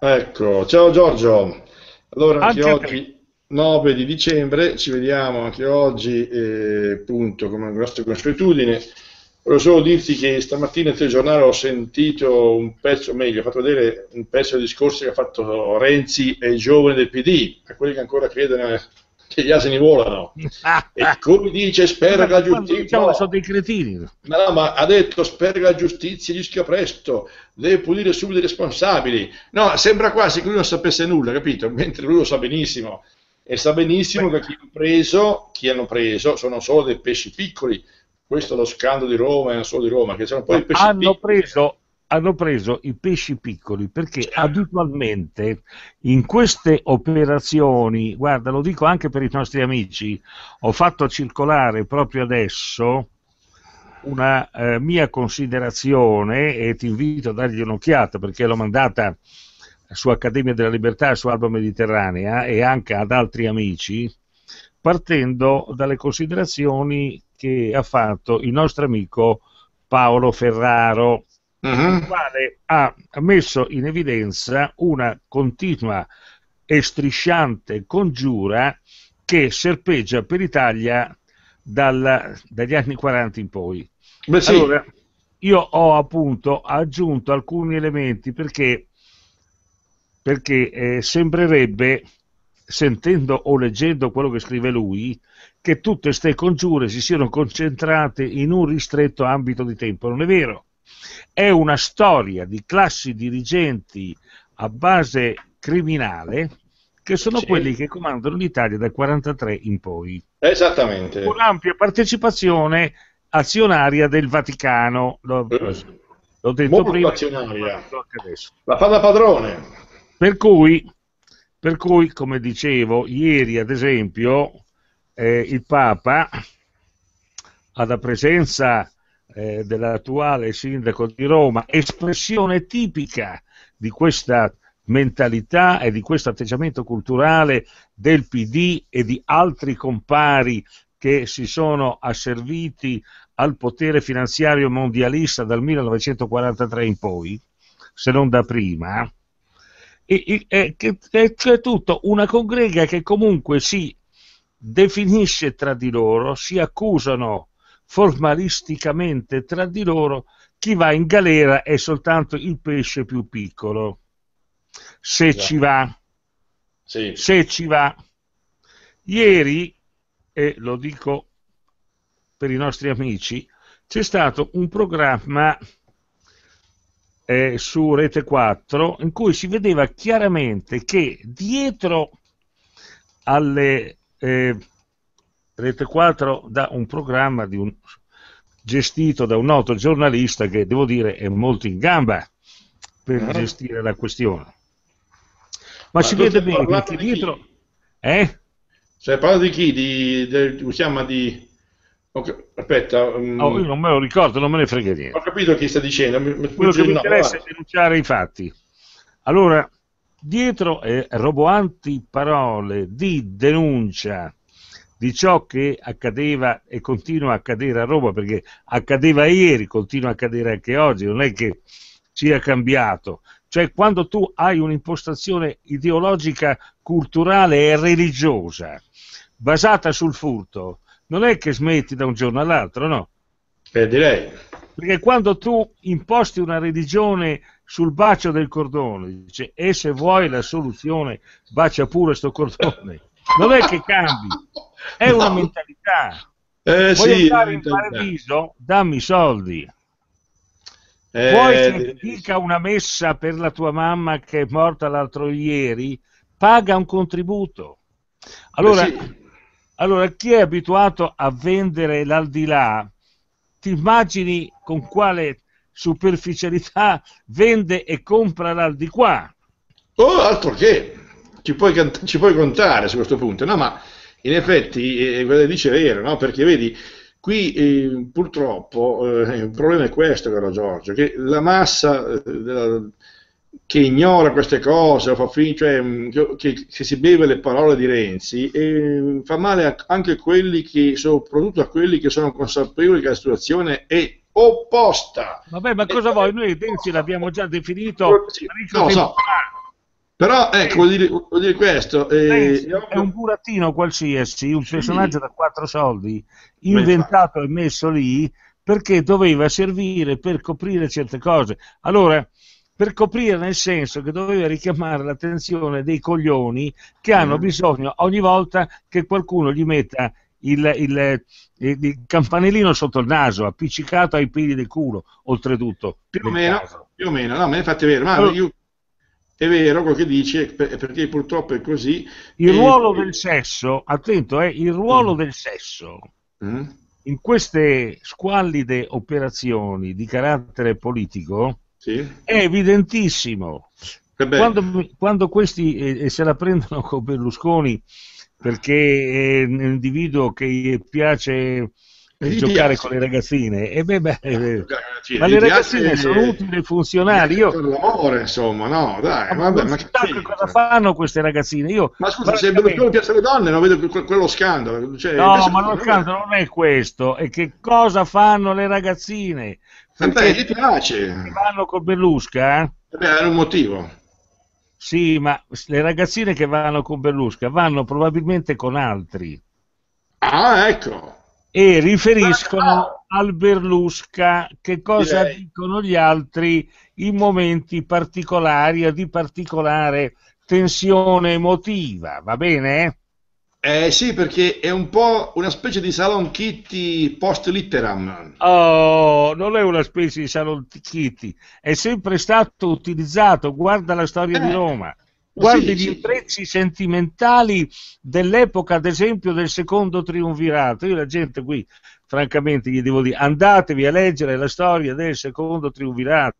Ecco, ciao Giorgio. Allora, anche Anzi, oggi, 9 di dicembre, ci vediamo anche oggi, eh, appunto, come nostra consuetudine. Volevo solo dirti che stamattina nel telegiornale ho sentito un pezzo, meglio, ho fatto vedere un pezzo di discorso che ha fatto Renzi e giovani del PD, a quelli che ancora credono che gli asini volano. Ah, e come dice, spera che la giustizia... Diciamo no. sono dei cretini. No, ma ha detto, spera che la giustizia gli stia presto, deve punire subito i responsabili. No, sembra quasi che lui non sapesse nulla, capito? Mentre lui lo sa benissimo. E sa benissimo Beh. che chi hanno preso, chi hanno preso, sono solo dei pesci piccoli. Questo è lo scandalo di Roma, e non solo di Roma. Che sono poi i pesci hanno piccoli. preso hanno preso i pesci piccoli perché certo. abitualmente in queste operazioni, guarda, lo dico anche per i nostri amici, ho fatto circolare proprio adesso una eh, mia considerazione e ti invito a dargli un'occhiata perché l'ho mandata su Accademia della Libertà e su Alba Mediterranea e anche ad altri amici, partendo dalle considerazioni che ha fatto il nostro amico Paolo Ferraro uh-huh. Mm-hmm. il quale ha messo in evidenza una continua e strisciante congiura che serpeggia per l'Italia dagli anni 40 in poi. Beh, sì. Allora, io ho appunto aggiunto alcuni elementi perché, perché eh, sembrerebbe, sentendo o leggendo quello che scrive lui, che tutte queste congiure si siano concentrate in un ristretto ambito di tempo. Non è vero. È una storia di classi dirigenti a base criminale che sono sì. quelli che comandano l'Italia dal 43 in poi. Esattamente. Con ampia partecipazione azionaria del Vaticano. L'ho, mm. l'ho detto Molto prima. Azionaria. La fa padrone. Per cui, per cui, come dicevo, ieri ad esempio eh, il Papa alla presenza eh, dell'attuale sindaco di Roma, espressione tipica di questa mentalità e di questo atteggiamento culturale del PD e di altri compari che si sono asserviti al potere finanziario mondialista dal 1943 in poi, se non da prima, e, c'è tutto una congrega che comunque si definisce tra di loro, si accusano formalisticamente tra di loro chi va in galera è soltanto il pesce più piccolo, se esatto. ci va. Sì. Se ci va. Ieri, e lo dico per i nostri amici, c'è stato un programma eh, su Rete 4 in cui si vedeva chiaramente che dietro alle eh, Rete 4 da un programma un, gestito da un noto giornalista che devo dire è molto in gamba per eh. gestire la questione. Ma, Ma si vede bene che di dietro... Chi? Eh? Cioè, parla di chi? Di, di, chiama di... Okay, aspetta... Um... Oh, io non me lo ricordo, non me ne frega niente. Ho capito chi sta dicendo. Mi... Quello che no, mi interessa guarda. è denunciare i fatti. Allora, dietro eh, roboanti parole di denuncia di ciò che accadeva e continua a accadere a Roma, perché accadeva ieri, continua a accadere anche oggi, non è che sia cambiato. Cioè quando tu hai un'impostazione ideologica, culturale e religiosa basata sul furto, non è che smetti da un giorno all'altro, no? Eh, direi. Perché quando tu imposti una religione sul bacio del cordone, dice, e se vuoi la soluzione, bacia pure questo cordone. Dov'è che cambi? È una mentalità. Eh, Vuoi sì, andare in paradiso? Dammi i soldi. Eh, Vuoi che eh, ti dica una messa per la tua mamma che è morta l'altro ieri? Paga un contributo. Allora, eh, sì. allora chi è abituato a vendere l'aldilà, ti immagini con quale superficialità vende e compra l'al di Oh, altro che! ci puoi, ci puoi contare su questo punto, no? Ma in effetti eh, eh quello che dice è vero, no? Perché vedi, qui eh, purtroppo eh, il problema è questo, caro Giorgio, che la massa eh, della, che ignora queste cose, cioè, mm, che, che, si beve le parole di Renzi, mm, fa male a, anche a quelli che, soprattutto a quelli che sono consapevoli che la situazione è opposta. Vabbè, ma cosa e, vuoi? Noi Renzi l'abbiamo già definito no, so. Però ecco, vuol dire, vuol dire questo. Eh, è un burattino qualsiasi, un personaggio sì. da quattro soldi, inventato e messo lì perché doveva servire per coprire certe cose. Allora, per coprire nel senso che doveva richiamare l'attenzione dei coglioni che hanno mm. bisogno ogni volta che qualcuno gli metta il, il, il, campanellino sotto il naso, appiccicato ai piedi del culo, oltretutto. Più o meno, caso. più o meno, no, ma infatti è vero, ma allora, io è vero quello che dice perché purtroppo è così. Il e... ruolo del sesso, attento, eh, il ruolo mm. del sesso mm. in queste squallide operazioni di carattere politico sì. è evidentissimo. Quando, quando, questi eh, se la prendono con Berlusconi perché è un individuo che piace di giocare con le ragazzine. E beh, beh, beh. Eh, ma le ragazzine sono utili e funzionali. Io... L'amore, insomma, no, dai. Ma, vabbè, ma che cosa cioè. fanno queste ragazzine? Io, ma scusa, se quello piace alle donne, non vedo quello scandalo. Cioè, no, ma lo scandalo non è questo, è che cosa fanno le ragazzine. Perché gli piace. Vanno con Berlusca? Eh? Eh beh, era un motivo. Sì, ma le ragazzine che vanno con Berlusca vanno probabilmente con altri. Ah, ecco e riferiscono al Berlusca che cosa Direi. dicono gli altri in momenti particolari o di particolare tensione emotiva, va bene? Eh sì, perché è un po' una specie di Salon Kitty post litteram. Oh, non è una specie di Salon Kitty, è sempre stato utilizzato, guarda la storia eh. di Roma guardi sì, gli imprezzi sì. sentimentali dell'epoca, ad esempio, del secondo triunvirato. Io la gente qui, francamente, gli devo dire, andatevi a leggere la storia del secondo triunvirato.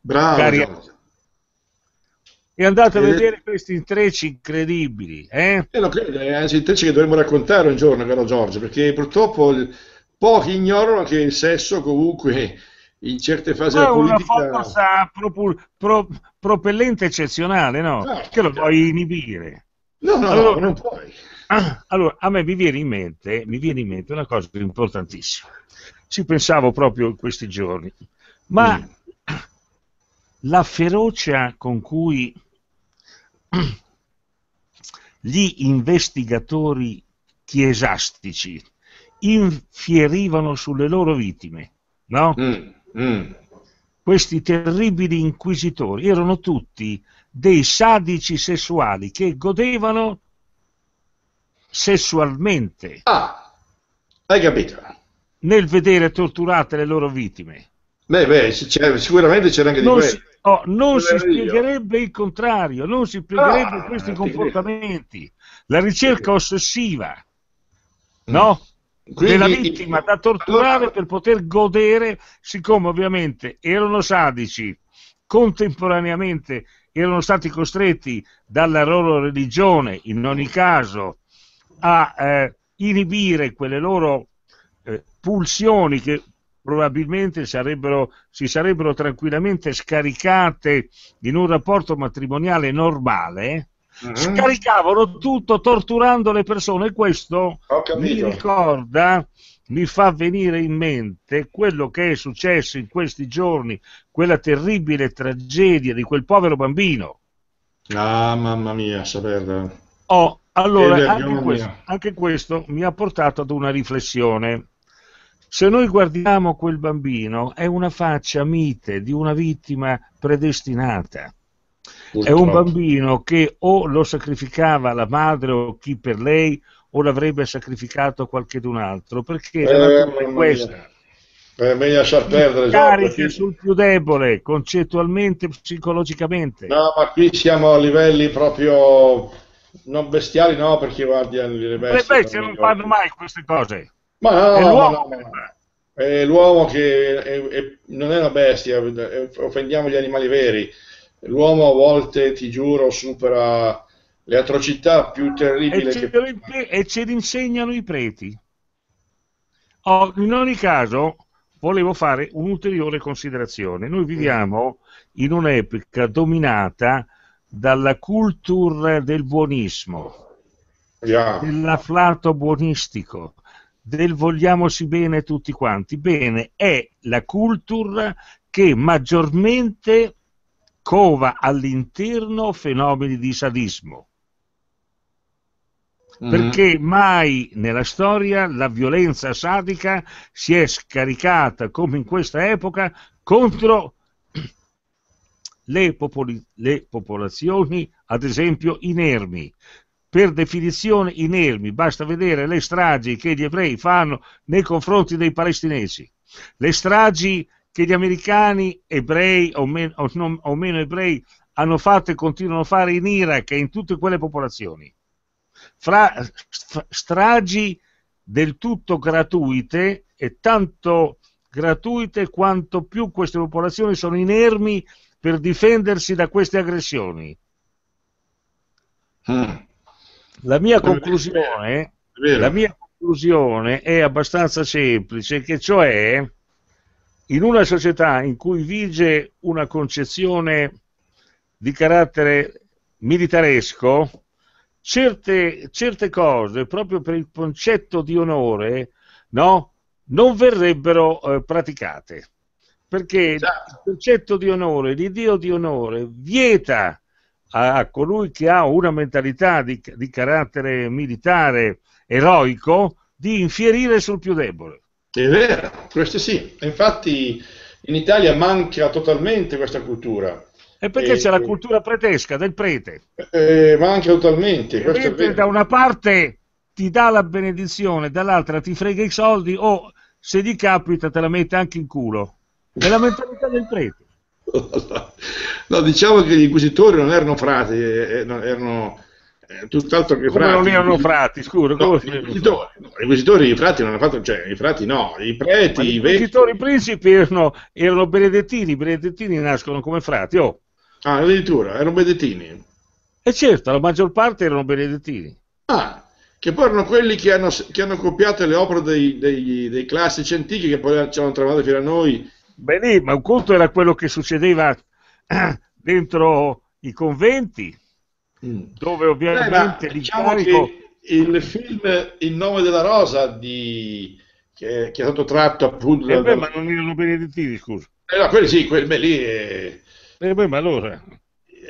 Bravo. Cari... Bravo. E andate a eh. vedere questi intrecci incredibili. Eh? Eh, no, credo, è eh, anzi intrecci che dovremmo raccontare un giorno, caro Giorgio, perché purtroppo pochi ignorano che il sesso comunque in certe fasi della politica... È una forza pro, pro, propellente eccezionale, no? no ah, che lo eh. puoi inibire. No, no, allora, non puoi. allora, a me mi viene, in mente, mi viene in mente una cosa importantissima. Ci pensavo proprio in questi giorni. Ma mm. la ferocia con cui gli investigatori chiesastici infierivano sulle loro vittime, no? Mm. Mm. Questi terribili inquisitori erano tutti dei sadici sessuali che godevano sessualmente. Ah, hai capito. Nel vedere torturate le loro vittime. Beh, beh, sicuramente c'era anche non di questo. No, non si spiegherebbe il contrario, non si spiegherebbe ah, questi comportamenti. La ricerca ossessiva, mm. no? Quindi, della vittima da torturare allora, per poter godere, siccome ovviamente erano sadici, contemporaneamente erano stati costretti dalla loro religione, in ogni caso, a eh, inibire quelle loro eh, pulsioni che probabilmente sarebbero, si sarebbero tranquillamente scaricate in un rapporto matrimoniale normale, mm-hmm. scaricavano tutto torturando le persone. Questo mi ricorda, mi fa venire in mente quello che è successo in questi giorni, quella terribile tragedia di quel povero bambino. Ah, mamma mia, saperlo. Oh, allora, anche questo, anche questo mi ha portato ad una riflessione. Se noi guardiamo quel bambino, è una faccia mite di una vittima predestinata. Purtroppo. È un bambino che o lo sacrificava la madre o chi per lei o l'avrebbe sacrificato qualchedun altro perché eh, è questa. Eh, meglio lasciar perdere. Cariche perché... sul più debole, concettualmente, psicologicamente. No, ma qui siamo a livelli proprio non bestiali, no, perché guardi i ribelli. invece non fanno mai queste cose. Ma no, è l'uomo, no, no, è l'uomo che è, è, non è una bestia, offendiamo gli animali veri l'uomo a volte, ti giuro, supera le atrocità più terribili. E, che... e ce l'insegnano i preti. Oh, in ogni caso, volevo fare un'ulteriore considerazione. Noi mm. viviamo in un'epoca dominata dalla cultura del buonismo, yeah. dell'afflato buonistico, del vogliamoci bene tutti quanti. Bene, è la cultura che maggiormente cova all'interno fenomeni di sadismo. Mm-hmm. Perché mai nella storia la violenza sadica si è scaricata come in questa epoca contro le, popoli- le popolazioni, ad esempio, inermi, per definizione inermi, basta vedere le stragi che gli ebrei fanno nei confronti dei palestinesi, le stragi che gli americani ebrei o, men- o, non, o meno ebrei hanno fatto e continuano a fare in Iraq e in tutte quelle popolazioni. Fra stragi del tutto gratuite e tanto gratuite quanto più queste popolazioni sono inermi per difendersi da queste aggressioni. Mm. La, mia la mia conclusione è abbastanza semplice, che cioè in una società in cui vige una concezione di carattere militaresco, certe, certe cose, proprio per il concetto di onore, no, non verrebbero eh, praticate. Perché esatto. il concetto di onore, l'idea di onore, vieta a, a, colui che ha una mentalità di, di carattere militare eroico di infierire sul più debole. È vero, questo sì. Infatti in Italia manca totalmente questa cultura. E perché e, c'è la cultura pretesca del prete? Eh, manca totalmente. Mentre da una parte ti dà la benedizione, dall'altra ti frega i soldi o se gli capita te la mette anche in culo. È la mentalità del prete. No, diciamo che gli inquisitori non erano frati, eh, eh, erano eh, tutt'altro che come non erano frati, scusa. No, i, inquisitori, no, i inquisitori, i frati non hanno fatto, cioè i frati no, i preti, i, i vecchi. I inquisitori principi erano, erano, benedettini, i benedettini nascono come frati, oh. Ah, addirittura, erano benedettini. E eh, certo, la maggior parte erano benedettini. Ah, che poi erano quelli che hanno, che hanno copiato le opere dei, dei, dei, classici antichi che poi ci hanno trovato fino a noi. Beh, lì, ma un conto era quello che succedeva dentro i conventi Mm. dove ovviamente eh, diciamo che il film Il nome della rosa di... che, che, è stato tratto appunto... Eh beh, da... ma non erano benedettini, scusa. Eh, no, quelli sì, quelli beh, lì... È... Eh beh, ma allora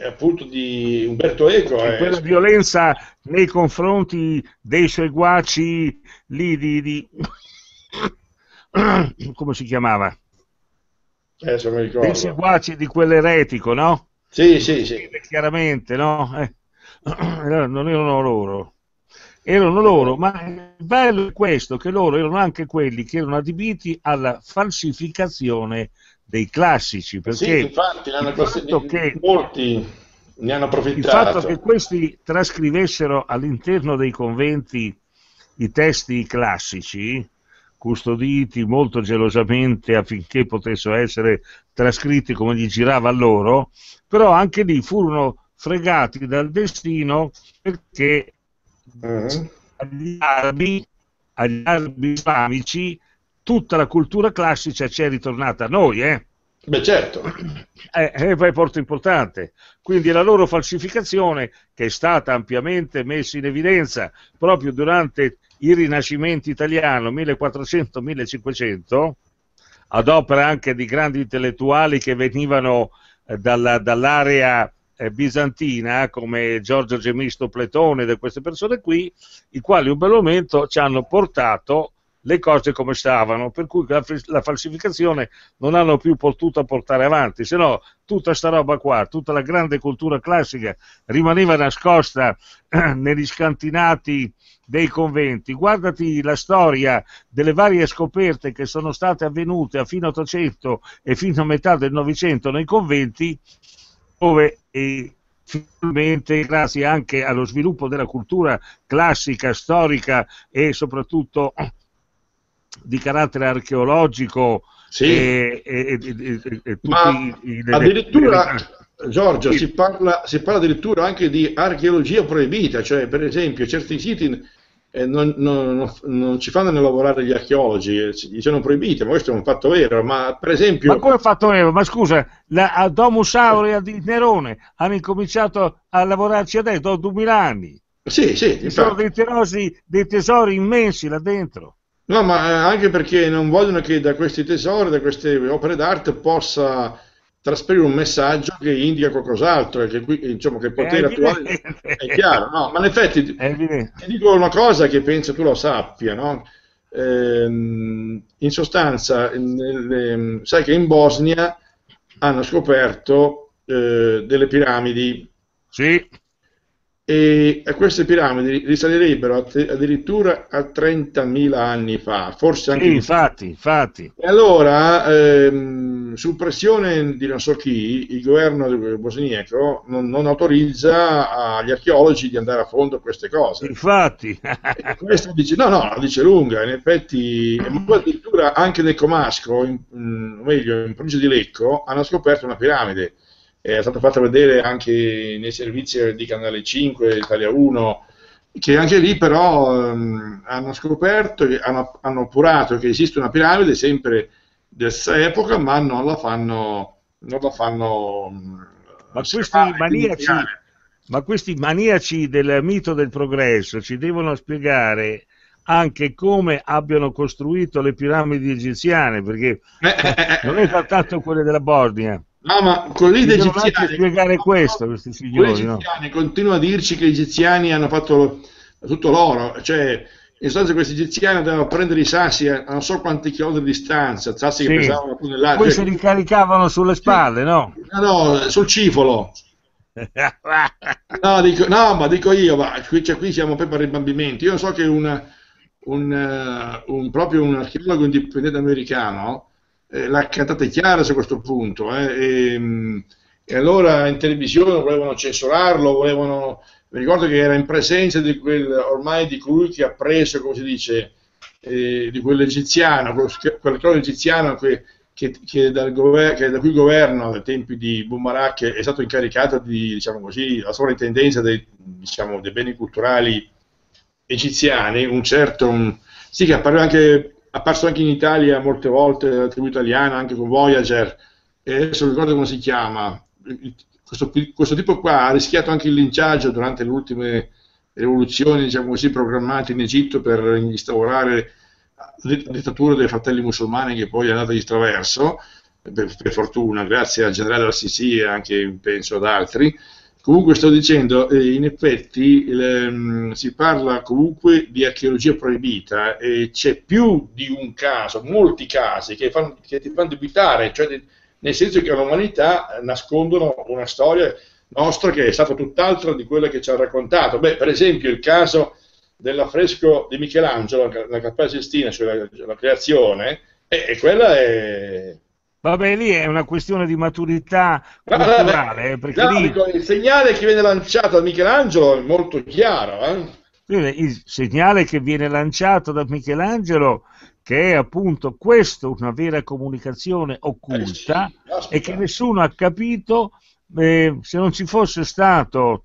appunto di Umberto Eco. È... Eh. Quella violenza nei confronti dei seguaci lì di... di... come si chiamava? Eh, dei seguaci di quell'eretico, no? Sì, sì, sì. Chiaramente, no? Eh. non erano loro, erano loro, ma il bello è questo, che loro erano anche quelli che erano adibiti alla falsificazione dei classici, perché sì, infatti, il fatto che, molti ne hanno approfittato. Il fatto che questi trascrivessero all'interno dei conventi i testi classici, custoditi molto gelosamente affinché potessero essere trascritti come gli girava loro, però anche lì furono fregati dal destino perché uh-huh. agli, arabi, agli arabi islamici tutta la cultura classica ci è ritornata a noi, eh? Beh, certo. È, eh, è un importante. Quindi la loro falsificazione, che è stata ampiamente messa in evidenza proprio durante il Rinascimento italiano 1400-1500, ad opera anche di grandi intellettuali che venivano eh, dalla, dall'area eh, bizantina come Giorgio Gemisto Platone da queste persone qui, i quali in un bel momento ci hanno portato le cose come stavano, per cui la, la falsificazione non hanno più potuto portare avanti, se no tutta sta roba qua, tutta la grande cultura classica rimaneva nascosta negli scantinati dei conventi. Guardati la storia delle varie scoperte che sono state avvenute a fine 800 e fino a metà del Novecento nei conventi, dove eh, finalmente, grazie anche allo sviluppo della cultura classica, storica e soprattutto di carattere archeologico, sì. e, e, e, e tutti i, addirittura le... Giorgio sì. si, parla, si, parla, addirittura anche di archeologia proibita, cioè per esempio certi siti non, non, non, ci fanno ne lavorare gli archeologi, gli sono proibite, ma questo è un fatto vero. Ma per esempio. Ma come è fatto vero? Ma scusa, la, a Domus Aurea di Nerone hanno incominciato a lavorarci adesso, dopo 2000 anni. Sì, sì. Ci sono dei tesori, dei tesori immensi là dentro. No, ma eh, anche perché non vogliono che da questi tesori, da queste opere d'arte possa trasferire un messaggio che indica qualcos'altro, che diciamo che il potere è attuale è chiaro, no? Ma in effetti ti, ti dico una cosa che penso tu lo sappia, no? Eh, in sostanza, nelle, ehm, sai che in Bosnia hanno scoperto eh, delle piramidi. Sì. E queste piramidi risalirebbero addirittura a 30.000 anni fa, forse anche... Sì, infatti, infatti. E allora... Ehm, su pressione di non so chi, il governo bosniaco non, non, autorizza agli archeologi di andare a fondo a queste cose. Infatti. E questo dice, no, no, dice lunga, in effetti, addirittura anche nel Comasco, in, mm, o meglio, in provincia di Lecco, hanno scoperto una piramide. È stata fatta vedere anche nei servizi di Canale 5, Italia 1, che anche lì però um, hanno scoperto, hanno, hanno appurato che esiste una piramide sempre dessa epoca, ma non la fanno, non la fanno mm, ma questi maniaci ma questi maniaci del mito del progresso ci devono spiegare anche come abbiano costruito le piramidi egiziane, perché eh, eh, eh, non è trattato quelle della Bosnia. No, ma quelli degli egiziani... spiegare no, questo, questi signori. No? Continuano a dirci che gli egiziani hanno fatto tutto loro, cioè in sostanza questi egiziani andavano a prendere i sassi a non so quanti chilometri di distanza, sassi sì. che pesavano più tunnellate. Poi se li caricavano sulle spalle, sì. no? No, no, sul cifolo. no, dico, no, ma dico io, ma qui, cioè, qui siamo per rimbambimenti. Io so che una, un, eh, un, proprio un archeologo indipendente americano eh, l'ha cantata chiara su questo punto. Eh, e, ehm, e allora in televisione volevano censurarlo, volevano mi ricordo che era in presenza di quel, ormai di colui che ha preso, come si dice, eh, di quell'egiziano, quell'attore egiziano che, che, che, dal gover- che da cui governo, ai tempi di Bumarak, è stato incaricato di, diciamo così, la sovrintendenza dei, diciamo, dei beni culturali egiziani, un certo, un, sì, che è anche apparso anche in Italia molte volte, la tribù italiana, anche con Voyager, e adesso non ricordo come si chiama, questo, questo, tipo qua ha rischiato anche il linciaggio durante le ultime rivoluzioni diciamo così, programmate in Egitto per instaurare la dittatura dei fratelli musulmani che poi è andata di traverso, per, per fortuna, grazie al generale Al-Sisi e anche penso ad altri. Comunque sto dicendo, eh, in effetti il, ehm, si parla comunque di archeologia proibita e c'è più di un caso, molti casi che, fanno, che ti fanno dubitare, cioè di, nel senso che l'umanità eh, nascondono una storia nostra che è stata tutt'altra di quella che ci ha raccontato. Beh, per esempio il caso dell'affresco di Michelangelo, la Cappella Sistina cioè la creazione, e, eh, e quella è, Vabbè, lì è una questione di maturità culturale. Vabbè, eh, no, lì... dico, il segnale che viene lanciato da Michelangelo è molto chiaro. Eh? Il segnale che viene lanciato da Michelangelo che è appunto questa una vera comunicazione occulta eh sì, e che nessuno ha capito eh, se non ci fosse stato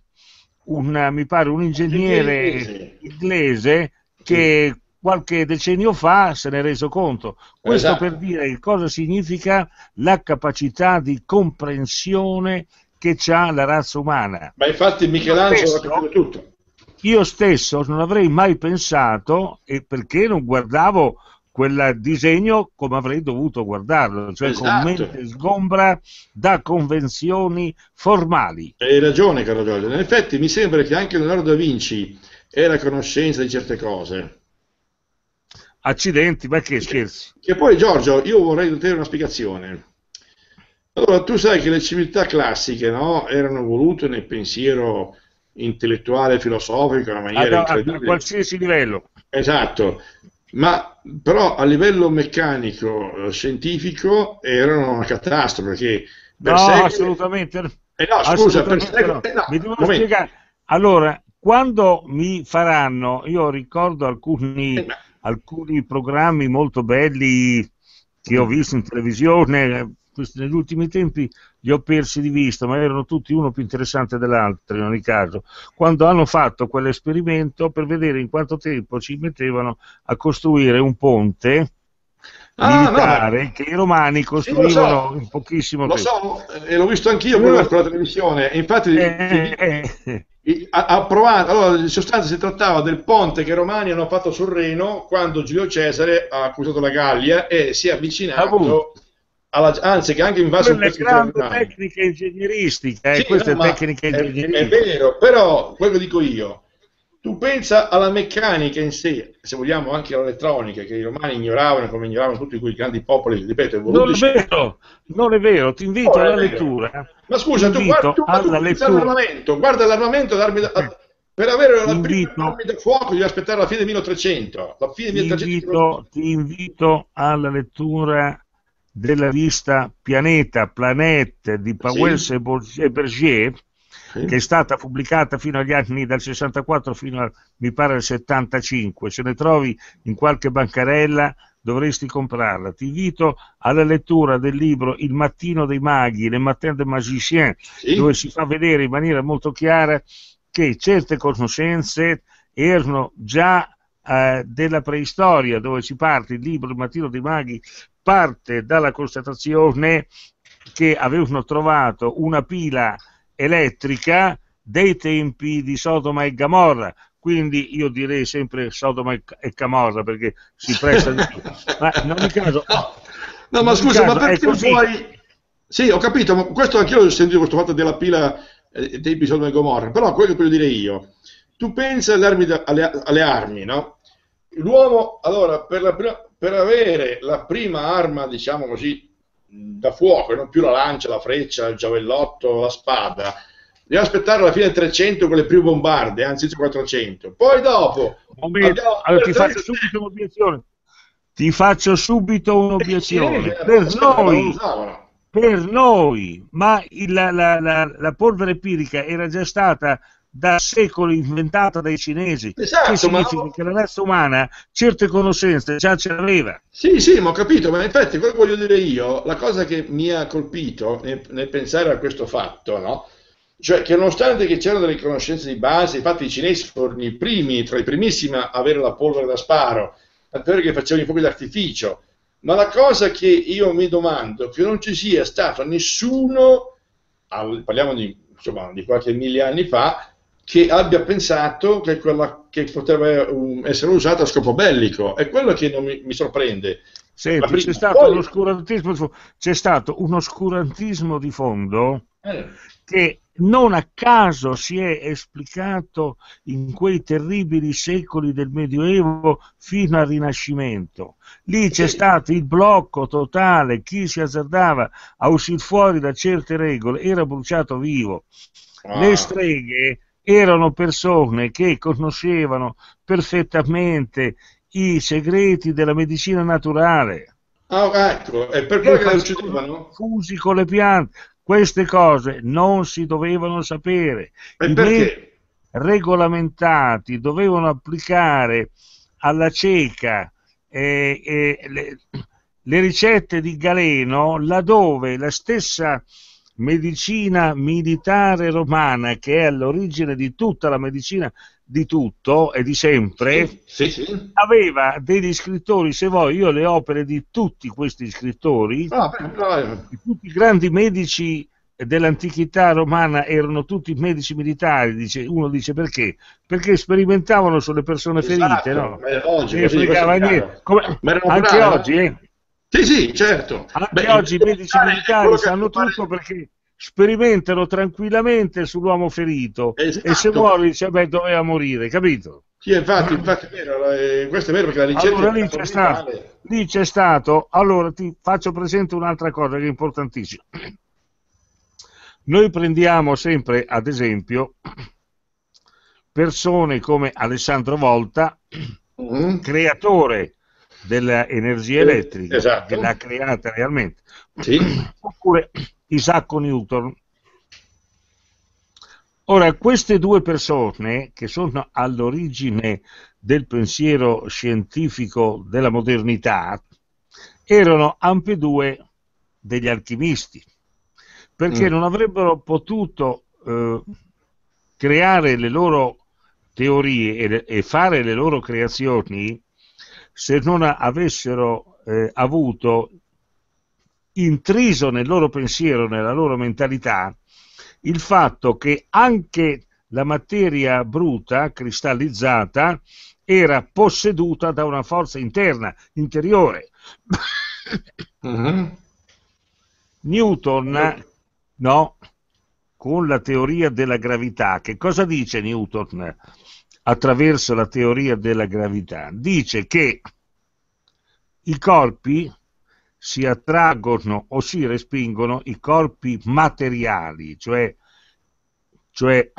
un, mi pare, un ingegnere inglese, che qualche decennio fa se ne è reso conto. Questo esatto. per dire cosa significa la capacità di comprensione che ha la razza umana. Ma infatti Michelangelo ha capito tutto. Io stesso non avrei mai pensato, e perché non guardavo quel disegno come avrei dovuto guardarlo, cioè esatto. con mente sgombra da convenzioni formali. Hai ragione, caro Giorgio. In effetti mi sembra che anche Leonardo da Vinci era a conoscenza di certe cose. Accidenti, ma che scherzi. Che, poi, Giorgio, io vorrei dare una spiegazione. Allora, tu sai che le civiltà classiche no, erano volute nel pensiero intellettuale, filosofico, in una maniera a, incredibile. a qualsiasi livello. Esatto, ma però a livello meccanico, eh, scientifico, erano una catastrofe. Perché per no, secoli... assolutamente. Eh no, scusa, per secoli... eh no, mi devo spiegare. Allora, quando mi faranno, io ricordo alcuni, eh, alcuni programmi molto belli che ho visto in televisione eh, negli ultimi tempi, li ho persi di vista, ma erano tutti uno più interessante dell'altro in ogni caso, quando hanno fatto quell'esperimento per vedere in quanto tempo ci mettevano a costruire un ponte ah, militare ah, che i romani costruivano so, in pochissimo tempo. Lo so, e eh, l'ho visto anch'io prima eh. con la televisione, infatti eh, eh, eh. allora in sostanza si trattava del ponte che i romani hanno fatto sul Reno quando Giulio Cesare ha accusato la Gallia e si è avvicinato alla, anzi che anche mi va a questi grandi giornali. tecniche ingegneristiche, eh, sì, queste no, tecniche ingegneristiche. È, è, vero, però quello dico io. Tu pensa alla meccanica in sé, se vogliamo anche all'elettronica, che i romani ignoravano come ignoravano tutti quei grandi popoli, ripeto, non è vero, non è vero, ti invito oh, alla lettura. Ma scusa, tu guarda, tu, alla tu l'armamento, guarda l'armamento d'armi da, per avere la prima armi da fuoco devi aspettare la fine del 1300, la fine del 1300. Ti invito alla lettura della lista Pianeta, Planète di Powell sì. e Berger, sì. che è stata pubblicata fino agli anni dal 64 fino al mi pare al 75. Se ne trovi in qualche bancarella dovresti comprarla. Ti invito alla lettura del libro Il mattino dei maghi, Le matin des magiciens, sì. dove si fa vedere in maniera molto chiara che certe conoscenze erano già eh, della preistoria, dove ci parte il libro Il mattino dei maghi, parte dalla constatazione che avevano trovato una pila elettrica dei tempi di Sodoma e Gomorra. Quindi io direi sempre Sodoma e Camorra perché si presta di più. Ma in ogni caso. No, ma scusa, caso, ma perché puoi. Sì, ho capito, ma questo anch'io ho sentito questo fatto della pila eh, dei episodi del Gomorra, però quello che voglio dire io tu pensi alle, alle, alle armi, no? L'uomo, allora, per, la prima, per, avere la prima arma, diciamo così, da fuoco, non più la lancia, la freccia, il giavellotto, la spada, deve aspettare la fine del 300 con le prime bombarde, anzi 400. Poi dopo... Momento, allora, ti faccio subito un'obiezione. Ti faccio subito un'obiezione. Eh, per noi, per noi, ma la, la, la, la polvere pirica era già stata da secoli inventata dai cinesi. Esatto, che significa ma... che la razza umana certe conoscenze già ce l'aveva. Sì, sì, ma ho capito, ma infatti quello che voglio dire io, la cosa che mi ha colpito nel, nel pensare a questo fatto, no? cioè che nonostante che c'erano delle conoscenze di base, infatti i cinesi furono i primi, tra i primissimi a avere la polvere da sparo, a vero che facevano i fuochi d'artificio, ma la cosa che io mi domando, è che non ci sia stato nessuno, parliamo di, insomma, di qualche mille anni fa, che abbia pensato che, quella, che poteva um, essere usata a scopo bellico. È quello che non mi, mi sorprende. Senti, c'è, stato poi... c'è, stato un oscurantismo di fondo eh. che non a caso si è esplicato in quei terribili secoli del Medioevo fino al Rinascimento. Lì c'è stato il blocco totale, chi si azzardava a uscire fuori da certe regole era bruciato vivo. Ah. Le streghe erano persone che conoscevano perfettamente i segreti della medicina naturale. Ah, ecco, e per quello che uccidevano? Fusi con le piante. Queste cose non si dovevano sapere. E I perché? regolamentati dovevano applicare alla cieca eh, eh, le, le ricette di Galeno laddove la stessa medicina militare romana che è all'origine di tutta la medicina di tutto e di sempre, sì, sì, sì. aveva degli scrittori, se vuoi, io le opere di tutti questi scrittori, ah, no, no, eh. no. tutti i grandi medici dell'antichità romana erano tutti medici militari, dice, uno dice perché? Perché sperimentavano sulle persone esatto, ferite, no? Oggi, non così, fregava niente. Come, anche oggi, eh? Sì, sì, certo. Anche Beh, oggi i medici militari sanno tutto perché sperimentano tranquillamente sull'uomo ferito esatto. e se esatto. muore dice cioè, beh doveva morire, capito? Sì, infatti, infatti è vero, eh, questo è vero perché la ricerca allora, lì c'è, stato, lì c'è stato, allora ti faccio presente un'altra cosa che è importantissima. Noi prendiamo sempre, ad esempio, persone come Alessandro Volta, mm. creatore dell'energia elettrica esatto. che l'ha creata realmente. Sì. Oppure Isacco Newton. Ora, queste due persone che sono all'origine del pensiero scientifico della modernità erano ambedue degli alchimisti, perché mm. non avrebbero potuto eh, creare le loro teorie e, e fare le loro creazioni se non avessero eh, avuto intriso nel loro pensiero, nella loro mentalità, il fatto che anche la materia bruta, cristallizzata, era posseduta da una forza interna, interiore. Mm-hmm. Newton, no, con la teoria della gravità, che cosa dice Newton? attraverso la teoria della gravità, dice che i corpi si attraggono o si respingono i corpi materiali, cioè, cioè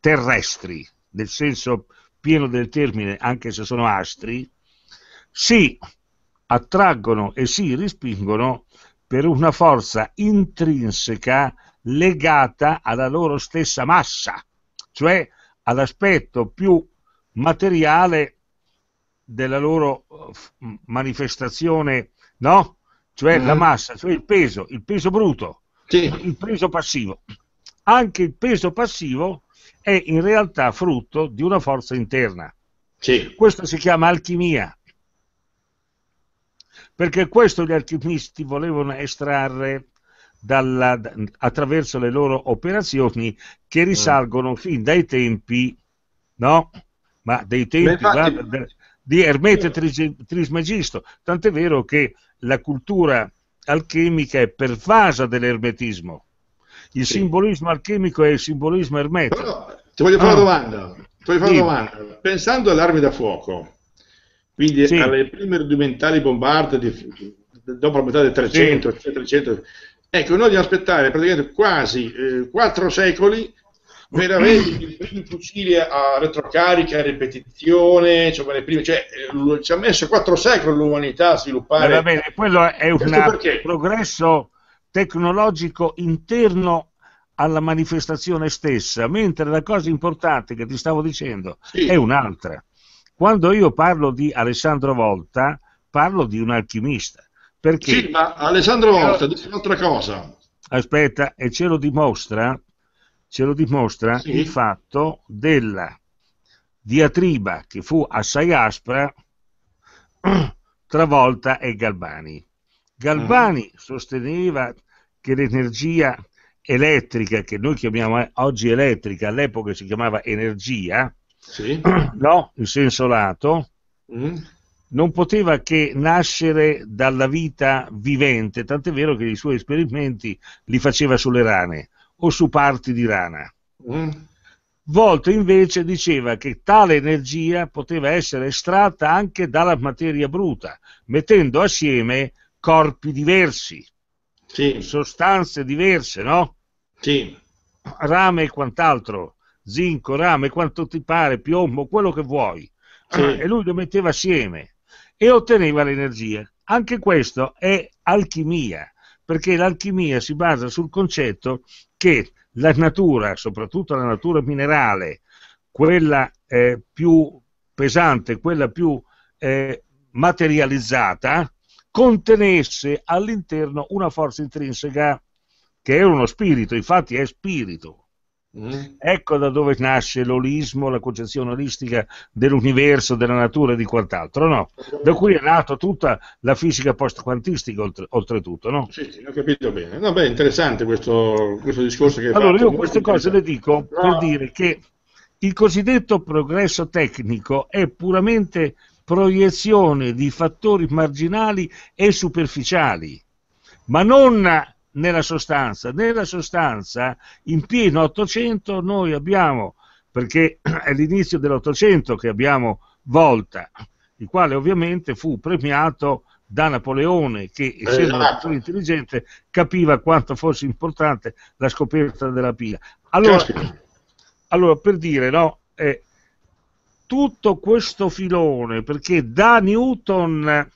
terrestri, nel senso pieno del termine, anche se sono astri, si attraggono e si respingono per una forza intrinseca legata alla loro stessa massa, cioè all'aspetto più materiale della loro manifestazione, no? Cioè mm. la mm-hmm. massa, cioè il peso, il peso bruto, sì. il peso passivo. Anche il peso passivo è in realtà frutto di una forza interna. Sì. Questo si chiama alchimia, perché questo gli alchimisti volevano estrarre dalla, attraverso le loro operazioni che mm. risalgono fin dai tempi, no? Ma dei tempi infatti... guarda, di Ermete Trismegisto. Tant'è vero che la cultura alchemica è pervasa dell'ermetismo. Il sì. simbolismo alchemico è il simbolismo ermetico. ti voglio fare, ah. una, domanda. Ti voglio fare sì. una domanda. Pensando all'arma da fuoco, quindi sì. alle prime rudimentali bombarde di, dopo la metà del 300, 300 Ecco, noi dobbiamo aspettare praticamente quasi eh, quattro secoli per avere i primi fucili a retrocarica, a ripetizione, cioè, prime, cioè, eh, ci ha messo quattro secoli l'umanità a sviluppare. Ma eh, va bene, quello è un progresso tecnologico interno alla manifestazione stessa, mentre la cosa importante che ti stavo dicendo sì. è un'altra. Quando io parlo di Alessandro Volta, parlo di un alchimista perché? Sì, ma Alessandro Volta, dice un'altra cosa. Aspetta, e ce lo dimostra, ce lo dimostra sì. il fatto della diatriba che fu assai aspra tra Volta e Galbani. Galbani ah. sosteneva che l'energia elettrica, che noi chiamiamo oggi elettrica, all'epoca si chiamava energia, sì. no, in senso lato, mm non poteva che nascere dalla vita vivente, tant'è vero che i suoi esperimenti li faceva sulle rane o su parti di rana. Mm. Volta invece diceva che tale energia poteva essere estratta anche dalla materia bruta, mettendo assieme corpi diversi, sì. sostanze diverse, no? Sì. Rame e quant'altro, zinco, rame, quanto ti pare, piombo, quello che vuoi. Sì. Ah, e lui lo metteva assieme e otteneva l'energia. Anche questo è alchimia, perché l'alchimia si basa sul concetto che la natura, soprattutto la natura minerale, quella eh, più pesante, quella più eh, materializzata, contenesse all'interno una forza intrinseca che era uno spirito, infatti è spirito. Mm. Ecco da dove nasce l'olismo, la concezione olistica dell'universo, della natura e di quant'altro, no? Da cui è nata tutta la fisica post-quantistica, oltre, oltretutto, no? Sì, sì, ho capito bene. No, beh, interessante questo, questo discorso che Allora, fatto, io queste cose le dico no. per dire che il cosiddetto progresso tecnico è puramente proiezione di fattori marginali e superficiali, ma non nella sostanza. Nella sostanza, in pieno 800, noi abbiamo, perché è l'inizio dell'Ottocento che abbiamo Volta, il quale ovviamente fu premiato da Napoleone, che essendo un persona esatto. intelligente capiva quanto fosse importante la scoperta della pila. Allora, certo. allora per dire, no, eh, tutto questo filone, perché da Newton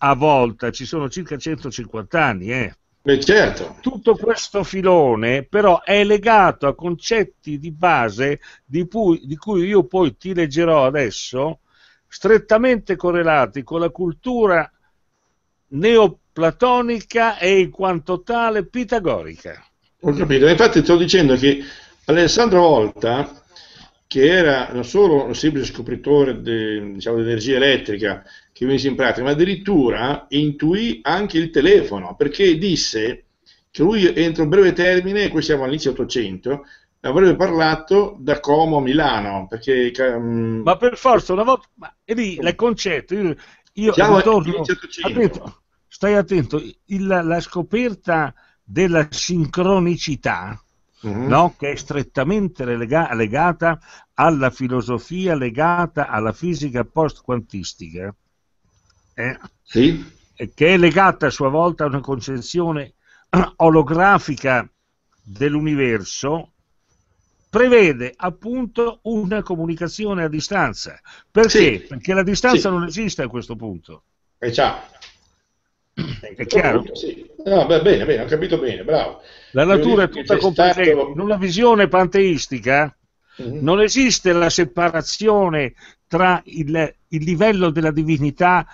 a volta ci sono circa 150 anni, eh, Beh, certo. Tutto questo filone però è legato a concetti di base di, pu- di cui io poi ti leggerò adesso, strettamente correlati con la cultura neoplatonica e in quanto tale pitagorica. Ho capito, infatti sto dicendo che Alessandro Volta, che era non solo un semplice scopritore di, diciamo, di energia elettrica, che veniva in pratica, ma addirittura intuì anche il telefono, perché disse che lui entro breve termine, qui siamo all'inizio 800, avrebbe parlato da Como a Milano. Perché, um, ma per forza, una volta, ma, è lì il concetto, io, io ritorno, attento, stai attento, il, la scoperta della sincronicità, Mm-hmm. No? che è strettamente lega- legata alla filosofia, legata alla fisica post-quantistica, eh? sì. che è legata a sua volta a una concezione olografica dell'universo, prevede appunto una comunicazione a distanza. Perché? Sì. Perché la distanza sì. non esiste a questo punto. Eh già. È, chiaro? Punto, sì. no, beh, bene, bene, ho capito bene, bravo. La natura è tutta completa. Stato... In una visione panteistica mm-hmm. non esiste la separazione tra il, il livello della divinità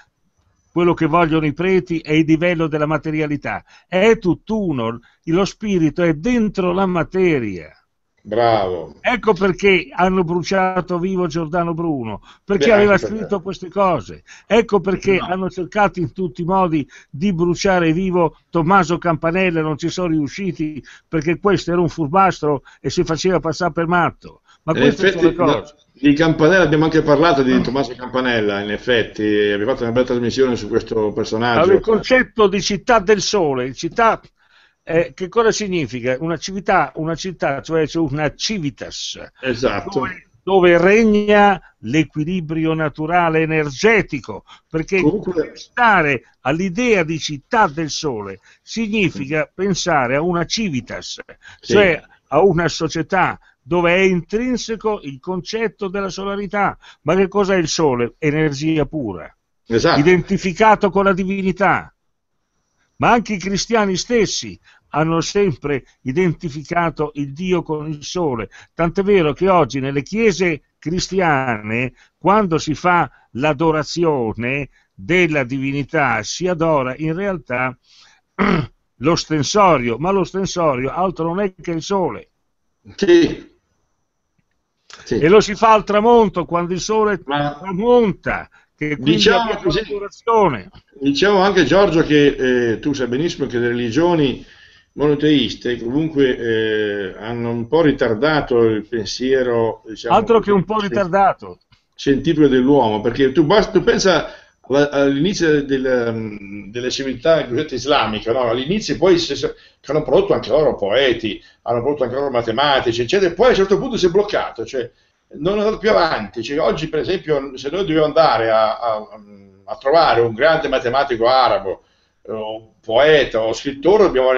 quello che vogliono i preti è il livello della materialità, è tutt'uno, lo spirito è dentro la materia. Bravo. Ecco perché hanno bruciato vivo Giordano Bruno, perché Beh, aveva ecco, scritto certo. queste cose. Ecco perché no. hanno cercato in tutti i modi di bruciare vivo Tommaso Campanella, non ci sono riusciti perché questo era un furbastro e si faceva passare per matto. Ma queste effetti, sono le cose. No di Campanella abbiamo anche parlato di ah. Tommaso Campanella, in effetti, abbiamo fatto una bella trasmissione su questo personaggio. Allora, il concetto di città del sole, città, eh, che cosa significa? Una città, una città, cioè una civitas, esatto. dove, dove regna l'equilibrio naturale energetico, perché Comunque... stare all'idea di città del sole significa pensare a una civitas, sì. cioè a una società dove è intrinseco il concetto della solarità. Ma che cos'è il Sole? Energia pura, esatto. identificato con la divinità. Ma anche i cristiani stessi hanno sempre identificato il Dio con il Sole, tant'è vero che oggi nelle chiese cristiane, quando si fa l'adorazione della divinità, si adora in realtà l'ostensorio, ma l'ostensorio altro non è che il Sole. Sì. Sì. E lo si fa al tramonto, quando il sole Ma... tramonta, che diciamo, così, diciamo anche Giorgio che eh, tu sai benissimo che le religioni monoteiste comunque eh, hanno un po' ritardato il pensiero diciamo, altro che un po' ritardato scientifico dell'uomo perché tu, basta, tu pensa all'inizio del, mm, delle civiltà islamiche, no? all'inizio poi si, che hanno prodotto anche loro poeti, hanno prodotto anche loro matematici, eccetera, poi a un certo punto si è bloccato, cioè non è andato più avanti. Cioè, oggi, per esempio, se noi dobbiamo andare a, a, a trovare un grande matematico arabo, o poeta o scrittore, dobbiamo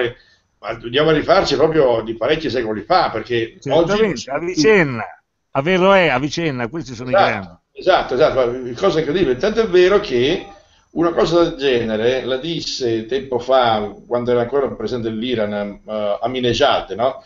dobbiamo rifarci proprio di parecchi secoli fa, perché oggi... a Vicenna, a Veroè, a Vicenna, questi sono esatto. i grandi. Esatto, esatto, cosa incredibile. Tanto è vero che una cosa del genere la disse tempo fa, quando era ancora presente l'Iran uh, eh, Aminejad, no?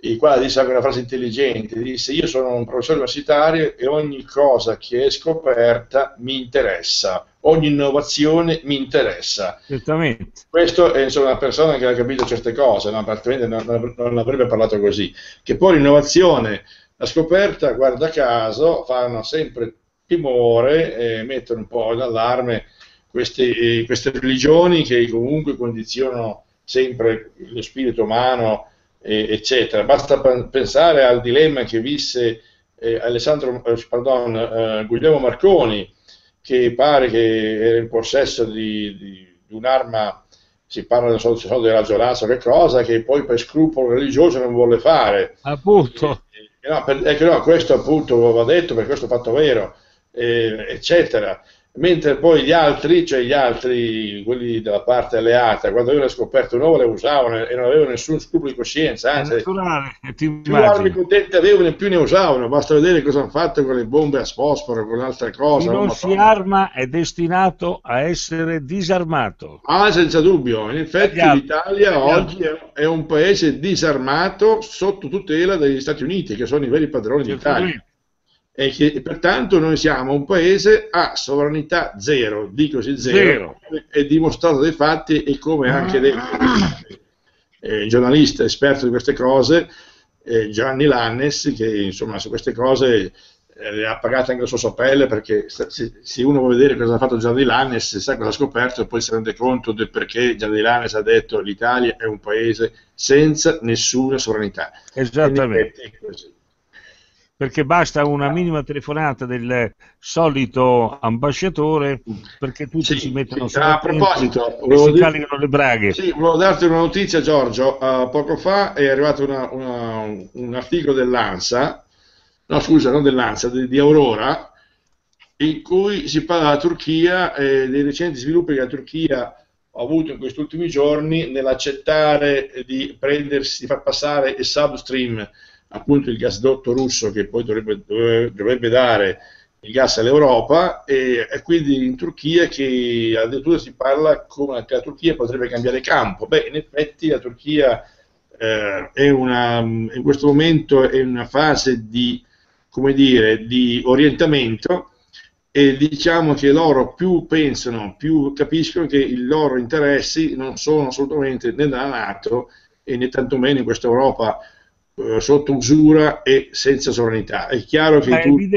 il quale disse anche una frase intelligente, disse io sono un professore universitario e ogni cosa che è scoperta mi interessa, ogni innovazione mi interessa. Certamente. Questo è insomma, una persona che ha capito certe cose, no? altrimenti non, non avrebbe parlato così. Che poi l'innovazione la scoperta, guarda caso, fanno sempre timore, eh, mettono un po' in allarme queste, queste religioni che comunque condizionano sempre lo spirito umano, eh, eccetera. Basta pensare al dilemma che visse eh, Alessandro, eh, pardon, eh, Guglielmo Marconi, che pare che era in possesso di, di, di un'arma, si parla del so, non so che cosa, che poi per scrupolo religioso non volle fare. Appunto. Eh, no, per, ecco, no, questo appunto va detto perché questo è fatto vero, eh, eccetera mentre poi gli altri, cioè gli altri, quelli della parte alleata, quando avevano scoperto un uovo le usavano e non avevano nessun scrupolo di coscienza, anzi, eh, più armi contenti avevano e più ne usavano, basta vedere cosa hanno fatto con le bombe a sfosforo, con altre cose. Chi non, si fanno. arma è destinato a essere disarmato. Ah, senza dubbio, in effetti Agli l'Italia Agli oggi è un paese disarmato sotto tutela degli Stati Uniti, che sono i veri padroni d'Italia e che pertanto noi siamo un paese a sovranità zero, dicosi zero, zero. è dimostrato dai fatti e come anche detto eh, il giornalista esperto di queste cose, eh, Gianni Lannes, che insomma su queste cose eh, ha pagate anche la sua pelle perché se, se, uno vuole vedere cosa ha fatto Gianni Lannes, sa cosa ha scoperto e poi si rende conto del perché Gianni Lannes ha detto l'Italia è un paese senza nessuna sovranità. Esattamente perché basta una minima telefonata del solito ambasciatore perché tutti sì, ci mettono sì, a proposito e si dire... caricano le braghe sì, volevo darti una notizia Giorgio uh, poco fa è arrivato una, una, un articolo dell'ANSA no scusa non dell'ANSA di, di Aurora in cui si parla della Turchia e eh, dei recenti sviluppi che la Turchia ha avuto in questi ultimi giorni nell'accettare di, prendersi, di far passare il substream appunto il gasdotto russo che poi dovrebbe, dovrebbe dare il gas all'Europa e, e, quindi in Turchia che addirittura si parla come anche la Turchia potrebbe cambiare campo. Beh, in effetti la Turchia eh, è una, in questo momento è in una fase di, come dire, di orientamento e diciamo che loro più pensano, più capiscono che i loro interessi non sono assolutamente né nella Nato né tantomeno in questa Europa eh, sotto usura e senza sovranità. È chiaro, che, è, tur-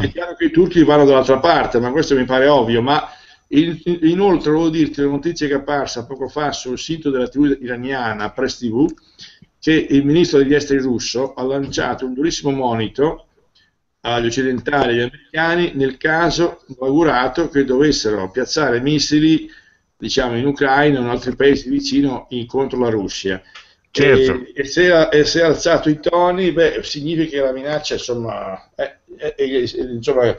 è chiaro che i turchi vanno dall'altra parte, ma questo mi pare ovvio, ma in, inoltre volevo dirti la notizia che è apparsa poco fa sul sito della TV iraniana Press TV che il ministro degli esteri russo ha lanciato un durissimo monito agli occidentali e agli americani nel caso augurato che dovessero piazzare missili diciamo, in Ucraina o in altri paesi vicino contro la Russia. Certo. E, e, se, e, se, ha alzato i toni, beh, significa che la minaccia insomma, è, è, è, insomma,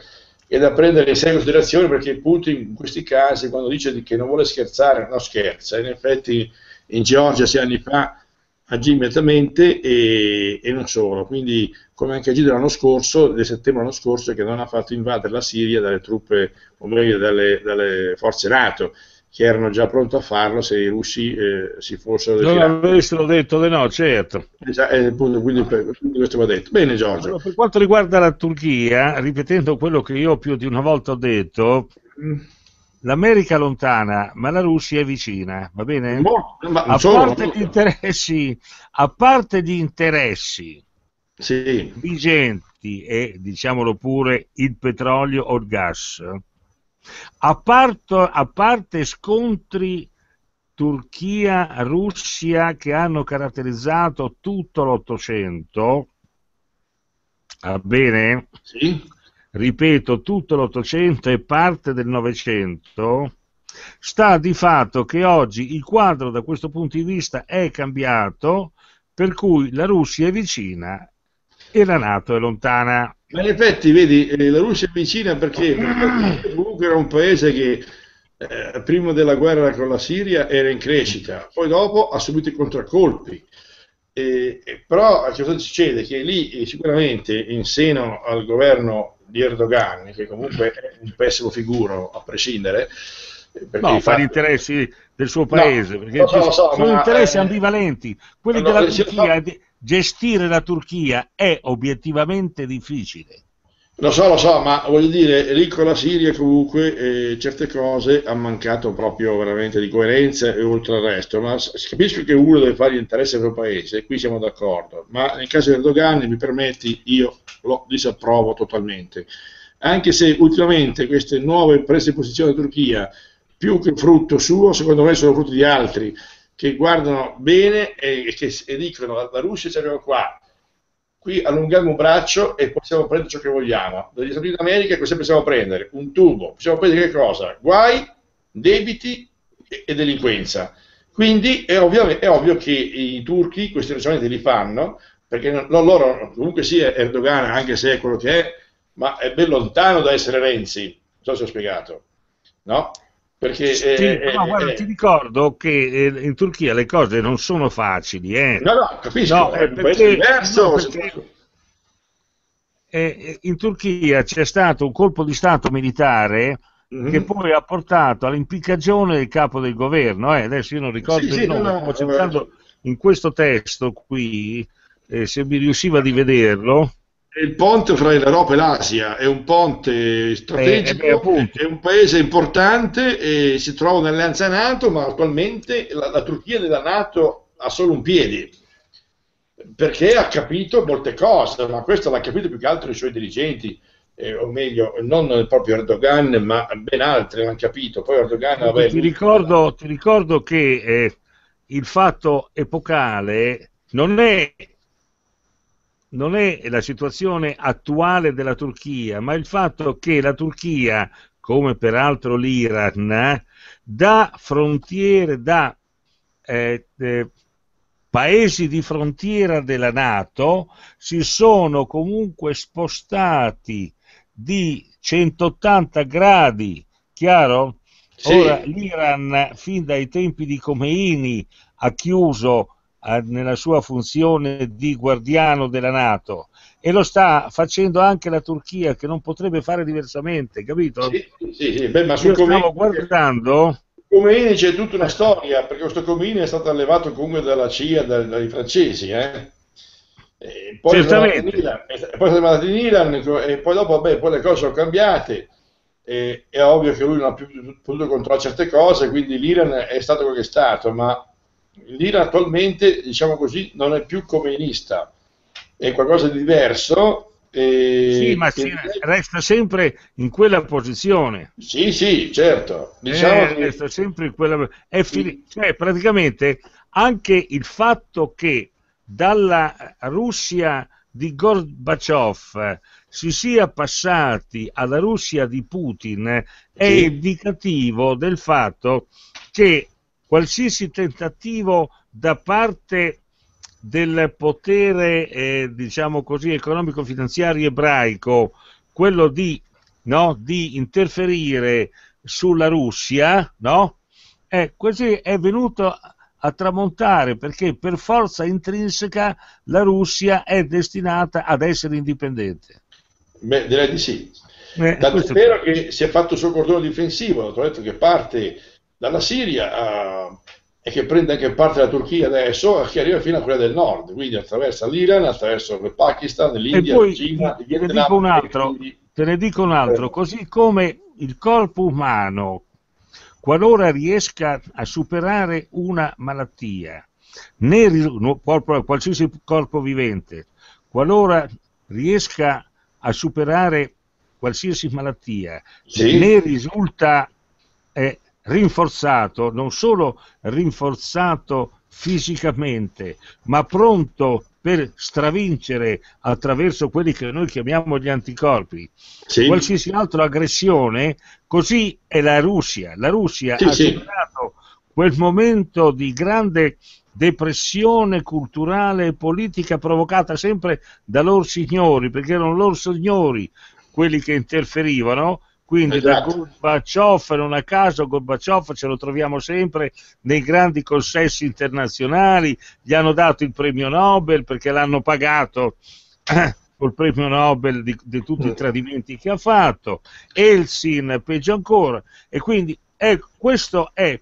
è da prendere in seria considerazione perché Putin in questi casi, quando dice che non vuole scherzare, non scherza. In effetti in Georgia sei anni fa agì immediatamente e, e non solo. Quindi come anche agito l'anno scorso, del settembre l'anno scorso, che non ha fatto invadere la Siria dalle truppe, o meglio dalle, dalle forze NATO che erano già pronti a farlo se i russi eh, si fossero non avessero detto di no, certo esatto, eh, quindi, per, quindi, questo va detto bene Giorgio allora, per quanto riguarda la Turchia ripetendo quello che io più di una volta ho detto l'America è lontana ma la Russia è vicina va bene? Boh, a, parte gli interessi, a parte gli interessi sì. vigenti e diciamolo pure il petrolio o il gas a, parto, a parte scontri Turchia-Russia che hanno caratterizzato tutto l'Ottocento, ah, bene? Sì. Ripeto, tutto l'Ottocento e parte del Novecento, sta di fatto che oggi il quadro da questo punto di vista è cambiato, per cui la Russia è vicina e la Nato è lontana. Ma in effetti, vedi, eh, la Russia è vicina perché, comunque era un paese che eh, prima della guerra con la Siria era in crescita, poi dopo ha subito i contraccolpi. Eh, però cosa certo succede? Che lì eh, sicuramente in seno al governo di Erdogan, che comunque è un pessimo figuro a prescindere, eh, no, fa gli interessi del suo paese, no, perché so, sono so, interessi ambivalenti, quelli no, della Turchia, so, gestire la Turchia è obiettivamente difficile. Lo so, lo so, ma voglio dire, lì con la Siria comunque eh, certe cose hanno mancato proprio veramente di coerenza e oltre al resto, ma capisco che uno deve fare gli interessi del paese, qui siamo d'accordo, ma nel caso di Erdogan, mi permetti, io lo disapprovo totalmente, anche se ultimamente queste nuove prese di posizione della Turchia, più che frutto suo, secondo me sono frutto di altri, che guardano bene e che e dicono la, Russia ci arriva qua, qui allunghiamo un braccio e possiamo prendere ciò che vogliamo. Dagli Stati Uniti d'America cosa possiamo prendere? Un tubo, possiamo prendere che cosa? Guai, debiti e, e delinquenza. Quindi è ovvio, è ovvio, che i turchi questi ragionamenti li fanno, perché non, loro, comunque sia Erdogan, anche se è quello che è, ma è ben lontano da essere Renzi, non so se ho spiegato, no? Perché, sì, eh, no, eh, guarda, eh, ti ricordo che eh, in Turchia le cose non sono facili. Eh. No, no, capisco, no, è eh, un perché, diverso. No, perché, in Turchia c'è stato un colpo di Stato militare mm-hmm. che poi ha portato all'impiccagione del capo del governo. Adesso io non ricordo sì, il sì, nome, no, no, cercando in questo testo qui, se mi riusciva di vederlo, il ponte fra l'Europa e l'Asia è un ponte strategico, eh, beh, è un paese importante e si trova un'alleanza NATO, ma attualmente la, la Turchia della NATO ha solo un piede, perché ha capito molte cose, ma questo l'ha capito più che altro i suoi dirigenti, eh, o meglio, non proprio Erdogan, ma ben altri l'hanno capito. Poi Erdogan vabbè, ti, ricordo, ti ricordo che eh, il fatto epocale non è non è la situazione attuale della Turchia, ma il fatto che la Turchia, come peraltro l'Iran, da frontiere, da eh, eh, paesi di frontiera della Nato, si sono comunque spostati di 180 gradi, chiaro? Sì. Ora l'Iran fin dai tempi di Khomeini ha chiuso nella sua funzione di guardiano della Nato e lo sta facendo anche la Turchia che non potrebbe fare diversamente, capito? Sì, sì, sì. Beh, ma sul Io stavo guardando... Comeni c'è tutta una storia, perché questo Comini è stato allevato comunque dalla CIA, dai, dai francesi, eh? poi Certamente. poi sono andato in Iran e poi dopo, beh, poi le cose sono cambiate. E, è ovvio che lui non ha più potuto controllare certe cose, quindi l'Iran è stato quello che è stato, ma l'IRA attualmente, diciamo così, non è più comunista, è qualcosa di diverso. sì, ma che... resta sempre in quella posizione. Sì, sì, certo. Diciamo eh, che... Resta sempre in quella è fin... sì. cioè, praticamente anche il fatto che dalla Russia di Gorbaciov si sia passati alla Russia di Putin è sì. indicativo del fatto che qualsiasi tentativo da parte del potere, eh, diciamo così, economico-finanziario ebraico, quello di, no, di interferire sulla Russia, no? Eh, così è venuto a tramontare perché per forza intrinseca la Russia è destinata ad essere indipendente. Beh, direi di sì. Eh, Tanto è vero che si è fatto il suo cordone difensivo, ho detto che parte dalla Siria a, eh, e che prende anche parte della Turchia adesso, eh, che arriva fino a quella del nord, quindi attraverso l'Iran, attraverso il Pakistan, l'India, e la Cina, il Vietnam. Te ne dico un altro, quindi... dico un altro così come il corpo umano, qualora riesca a superare una malattia, né qualsiasi corpo vivente, qualora riesca a superare qualsiasi malattia, sì. né risulta eh, rinforzato, non solo rinforzato fisicamente, ma pronto per stravincere attraverso quelli che noi chiamiamo gli anticorpi sì. qualsiasi altra aggressione, così è la Russia. La Russia sì, ha sì. quel momento di grande depressione culturale e politica provocata sempre da loro signori, perché erano loro signori quelli che interferivano, quindi esatto. da Gorbaciov, non a caso Gorbaciov ce lo troviamo sempre nei grandi consessi internazionali, gli hanno dato il premio Nobel perché l'hanno pagato col premio Nobel di, di tutti i tradimenti che ha fatto, Elsin, peggio ancora, e quindi ecco, questa è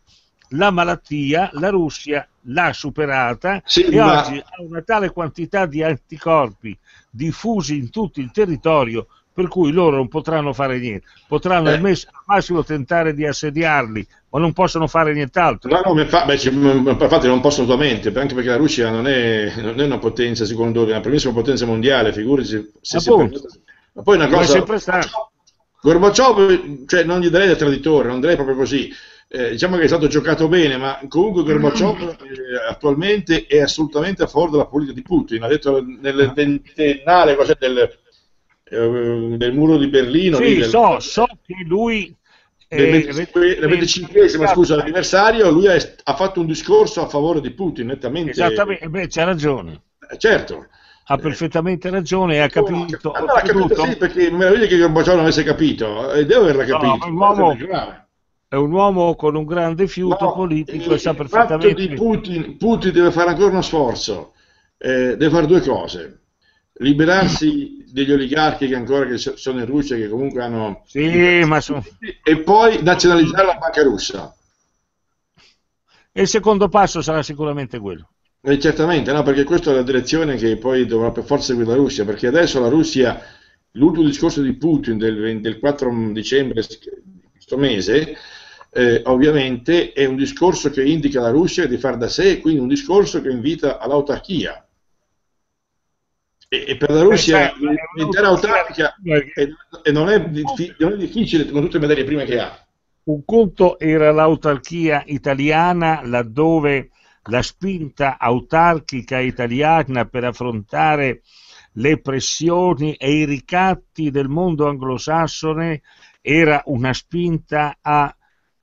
la malattia, la Russia l'ha superata sì, e ma... oggi ha una tale quantità di anticorpi diffusi in tutto il territorio per cui loro non potranno fare niente, potranno eh. al massimo tentare di assediarli, ma non possono fare nient'altro. No, no, ma infa- beh, infatti non possono solamente, anche perché la Russia non è, non è una potenza, secondo me, è una primissima potenza mondiale, figurati se si Ma poi una cosa... sempre Gorbaciov, cioè, non gli darei da traditore, non direi proprio così. Eh, diciamo che è stato giocato bene, ma comunque Gorbaciov mm. eh, attualmente è assolutamente a favore della politica di Putin. Ha detto nel ah. ventennale del, del eh, muro di Berlino. Sì, del... so, so che lui del 25esimo esatto. scusa, l'anniversario, lui ha, fatto un discorso a favore di Putin, nettamente. Esattamente, beh, c'ha ragione. Eh, certo. Ha perfettamente ragione e ha eh, capito. Allora, ha capito sì, perché meraviglia che Gorbaciov non avesse capito, e deve averla capito. No, uomo, è un uomo con un grande fiuto no, politico e sa perfettamente. Putin, Putin deve fare ancora uno sforzo, eh, deve fare due cose liberarsi degli oligarchi che ancora che sono in Russia, che comunque hanno... Sì, ma sono... E poi nazionalizzare la banca russa. E il secondo passo sarà sicuramente quello. E certamente, no, perché questa è la direzione che poi dovrà per forza seguire la Russia, perché adesso la Russia, l'ultimo discorso di Putin del, del 4 dicembre di questo mese, eh, ovviamente è un discorso che indica alla Russia di far da sé, quindi un discorso che invita all'autarchia, e, e per la Russia eh, l'intera autarchica e, non, è, non è difficile con tutte le materie prime che ha. Un conto era l'autarchia italiana laddove la spinta autarchica italiana per affrontare le pressioni e i ricatti del mondo anglosassone era una spinta a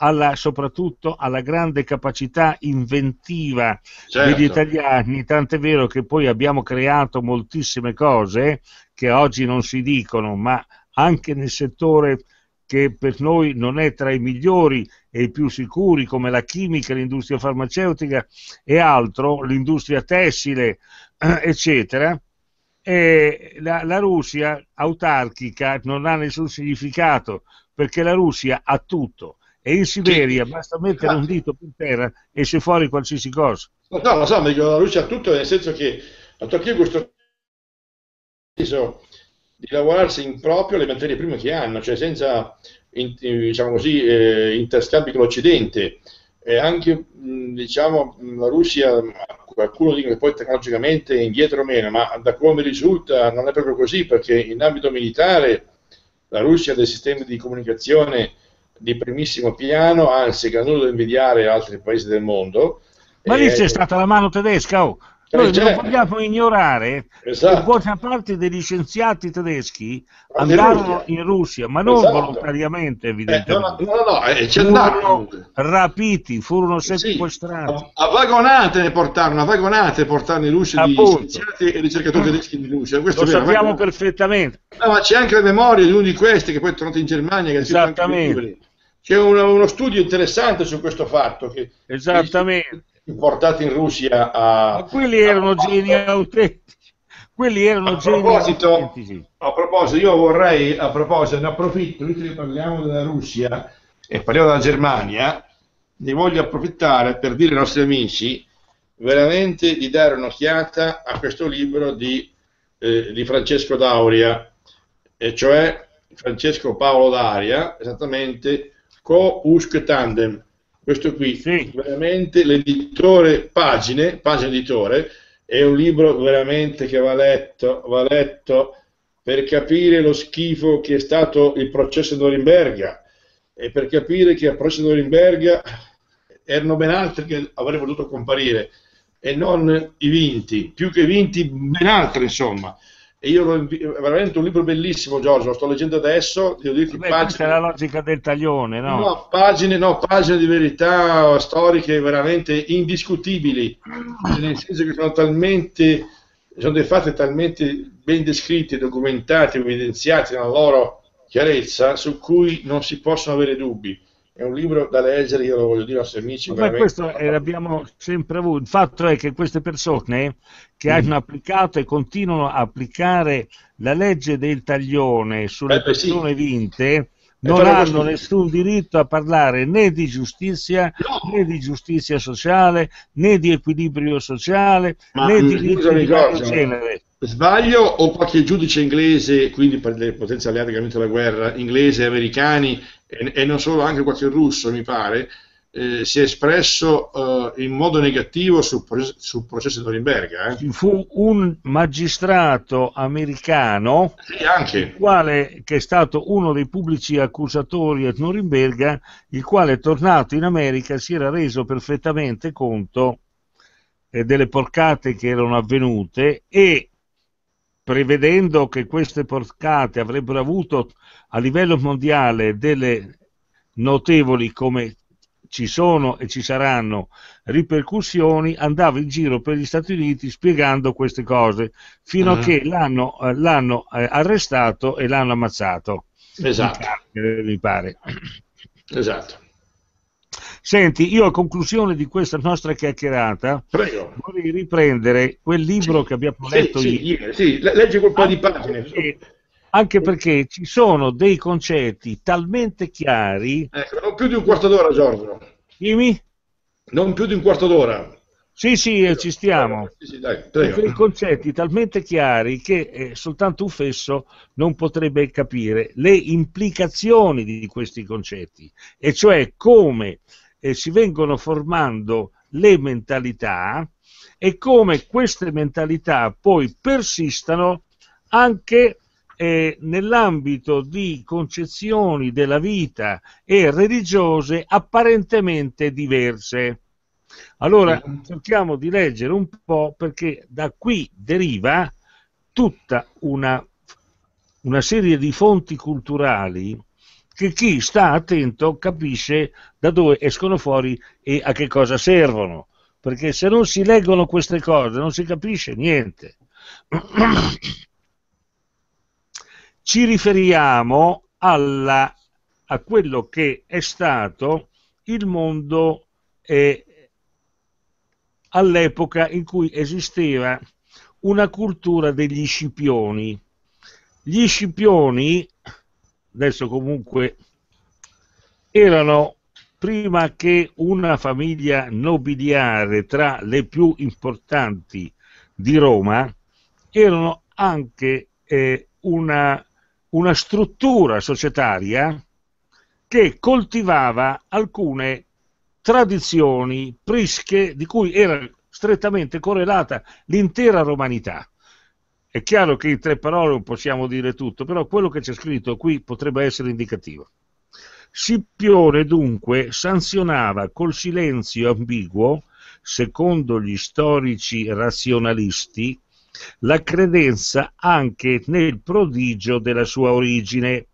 alla, soprattutto alla grande capacità inventiva certo. degli italiani, tant'è vero che poi abbiamo creato moltissime cose che oggi non si dicono, ma anche nel settore che per noi non è tra i migliori e i più sicuri, come la chimica, l'industria farmaceutica e altro, l'industria tessile, eccetera. La, la, Russia autarchica non ha nessun significato perché la Russia ha tutto, e in Siberia sì. basta mettere un dito per terra e esce fuori qualsiasi cosa. No, lo so, ma la luce a tutto, nel senso che tanto che io questo di lavorarsi in proprio le materie prime che hanno, cioè senza in, eh, diciamo così, eh, interscambi con l'Occidente. E anche mm, diciamo, mm, la Russia, qualcuno dice che poi tecnologicamente è indietro o meno, ma da come risulta non è proprio così, perché in ambito militare la Russia ha dei sistemi di comunicazione di primissimo piano, anzi che hanno nulla da invidiare altri paesi del mondo. Ma e... lì c'è stata la mano tedesca, oh. Noi eh, non certo. vogliamo ignorare esatto. che buona parte degli scienziati tedeschi andarono in Russia, ma non esatto. volontariamente, eh, evidentemente. Eh, no, no, no, eh, furono rapiti, furono sequestrati. Sì, a, a vagonate ne portarono, a vagonate portarono in Russia gli scienziati e ricercatori tedeschi di Russia. Questo Lo vero, sappiamo perfettamente. No, ma c'è anche la memoria di uno di questi che poi è tornato in Germania. Che Esattamente. C'è uno, uno studio interessante su questo fatto. Che Esattamente. Portati in Russia a... Ma quelli erano a... geni autentici. Quelli erano a proposito, autentici. A proposito, io vorrei, a proposito, ne approfitto, visto che parliamo della Russia e parliamo della Germania, ne voglio approfittare per dire ai nostri amici veramente di dare un'occhiata a questo libro di, eh, di Francesco D'Auria, e cioè Francesco Paolo D'Aria, esattamente Co-Usk Tandem, questo qui, sì. veramente l'editore Pagine, Pagine Editore, è un libro veramente che va letto, va letto per capire lo schifo che è stato il processo di Norimberga e per capire che al processo di Norimberga erano ben altri che avrebbero dovuto comparire e non i vinti, più che vinti ben altri insomma e io lo è veramente un libro bellissimo Giorgio, lo sto leggendo adesso, devo dirti Beh, pagine... Questa è la logica del taglione, no? No pagine, no, pagine, di verità storiche veramente indiscutibili, cioè nel senso che sono talmente, sono dei fatti talmente ben descritti, documentati, evidenziati nella loro chiarezza, su cui non si possono avere dubbi è un libro da leggere, io lo voglio dire ai nostri amici. Ma questo è, l'abbiamo sempre avuto. Il fatto è che queste persone che mm. hanno applicato e continuano a applicare la legge del taglione sulle eh beh, persone eh, sì. vinte non hanno nessun diritto a parlare né di giustizia, no. né di giustizia sociale, né di equilibrio sociale, Ma, né mm, di diritto di genere. Sbaglio o qualche giudice inglese, quindi per le potenze alleate che hanno vinto la guerra, inglese, americani, e, e non solo, anche qualche russo mi pare, eh, si è espresso eh, in modo negativo sul, sul processo di Norimberga. Eh. Fu un magistrato americano, sì, quale, che è stato uno dei pubblici accusatori a Norimberga, il quale è tornato in America si era reso perfettamente conto eh, delle porcate che erano avvenute e prevedendo che queste porcate avrebbero avuto a livello mondiale delle notevoli come ci sono e ci saranno ripercussioni, andava in giro per gli Stati Uniti spiegando queste cose, fino uh-huh. a ah. che l'hanno, eh, l'hanno, eh, arrestato e l'hanno ammazzato. Esatto. Mi pare. Esatto. Senti, io a conclusione di questa nostra chiacchierata Prego. vorrei riprendere quel libro sì. che abbiamo letto sì, ieri. Sì, sì, leggi quel po' anche di pagine. Perché, anche perché ci sono dei concetti talmente chiari... Ecco, non più di un quarto d'ora, Giorgio. Dimmi? Non più di un quarto d'ora. Sì, sì, prego, eh, ci stiamo. Sì, sì, dai, Dei concetti talmente chiari che eh, soltanto un fesso non potrebbe capire le implicazioni di questi concetti, e cioè come eh, si vengono formando le mentalità e come queste mentalità poi persistano anche eh, nell'ambito di concezioni della vita e religiose apparentemente diverse. Allora cerchiamo di leggere un po' perché da qui deriva tutta una, una serie di fonti culturali che chi sta attento capisce da dove escono fuori e a che cosa servono, perché se non si leggono queste cose non si capisce niente. Ci riferiamo alla, a quello che è stato il mondo eh, all'epoca in cui esisteva una cultura degli scipioni. Gli scipioni adesso comunque erano prima che una famiglia nobiliare tra le più importanti di Roma, erano anche eh, una, una struttura societaria che coltivava alcune tradizioni prische di cui era strettamente correlata l'intera romanità. È chiaro che in tre parole non possiamo dire tutto, però quello che c'è scritto qui potrebbe essere indicativo. Scipione dunque sanzionava col silenzio ambiguo, secondo gli storici razionalisti, la credenza anche nel prodigio della sua origine,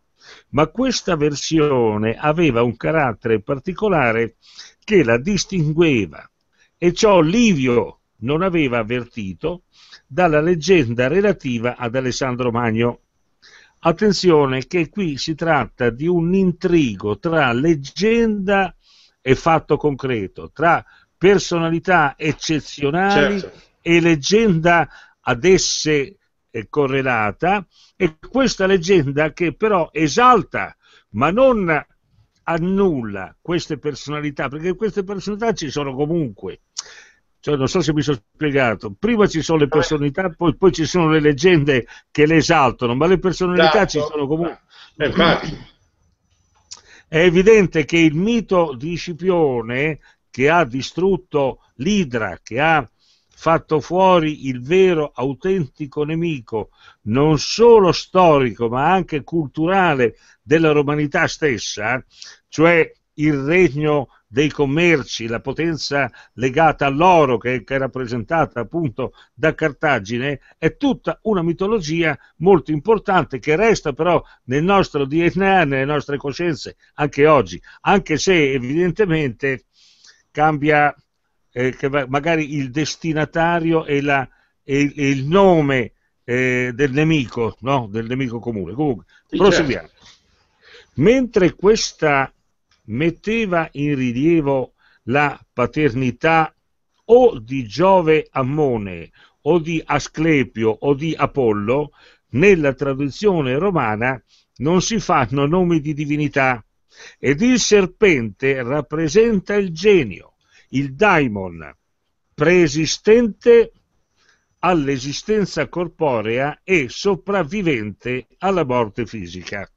ma questa versione aveva un carattere particolare che la distingueva, e ciò Livio non aveva avvertito dalla leggenda relativa ad Alessandro Magno. Attenzione che qui si tratta di un intrigo tra leggenda e fatto concreto, tra personalità eccezionali certo. e leggenda ad esse eh, correlata e questa leggenda che però esalta ma non annulla queste personalità perché queste personalità ci sono comunque cioè, non so se mi sono spiegato, prima ci sono le personalità, poi, poi ci sono le leggende che le esaltano, ma le personalità Dato. ci esatto. sono comunque. Eh, È evidente che il mito di Scipione, che ha distrutto l'Idra, che ha fatto fuori il vero autentico nemico, non solo storico ma anche culturale della romanità stessa, cioè il regno dei commerci, la potenza legata all'oro che, che è rappresentata appunto da Cartagine, è tutta una mitologia molto importante che resta però nel nostro DNA, nelle nostre coscienze anche oggi, anche se evidentemente cambia eh, magari il destinatario e, la, e, e il nome eh, del nemico, no? del nemico comune. Comunque, proseguiamo. Certo. Mentre questa metteva in rilievo la paternità o di Giove Ammone o di Asclepio o di Apollo, nella traduzione romana non si fanno nomi di divinità ed il serpente rappresenta il genio, il daimon, preesistente all'esistenza corporea e sopravvivente alla morte fisica.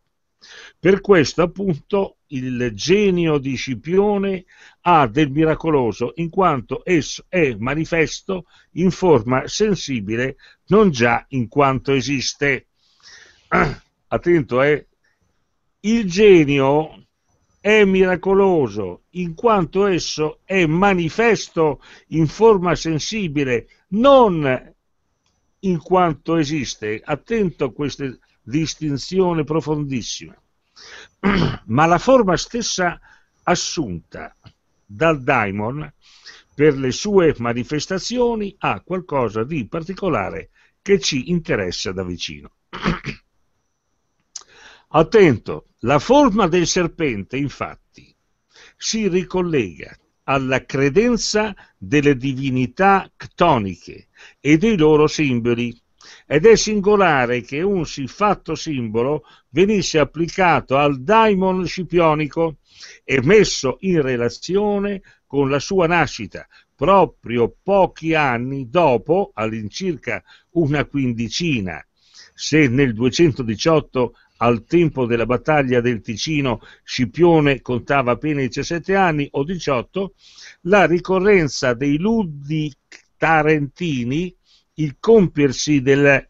Per questo appunto il genio di Scipione ha del miracoloso in quanto esso è manifesto in forma sensibile non già in quanto esiste. Attento, eh? Il genio è miracoloso in quanto esso è manifesto in forma sensibile non in quanto esiste. Attento a queste distinzione profondissima, ma la forma stessa assunta dal daimon per le sue manifestazioni ha qualcosa di particolare che ci interessa da vicino. Attento, la forma del serpente infatti si ricollega alla credenza delle divinità ctoniche e dei loro simboli ed è singolare che un siffatto simbolo venisse applicato al daimon scipionico e messo in relazione con la sua nascita, proprio pochi anni dopo, all'incirca una quindicina. Se nel 218 al tempo della battaglia del Ticino Scipione contava appena 17 anni o 18, la ricorrenza dei Luddi Tarentini il compiersi del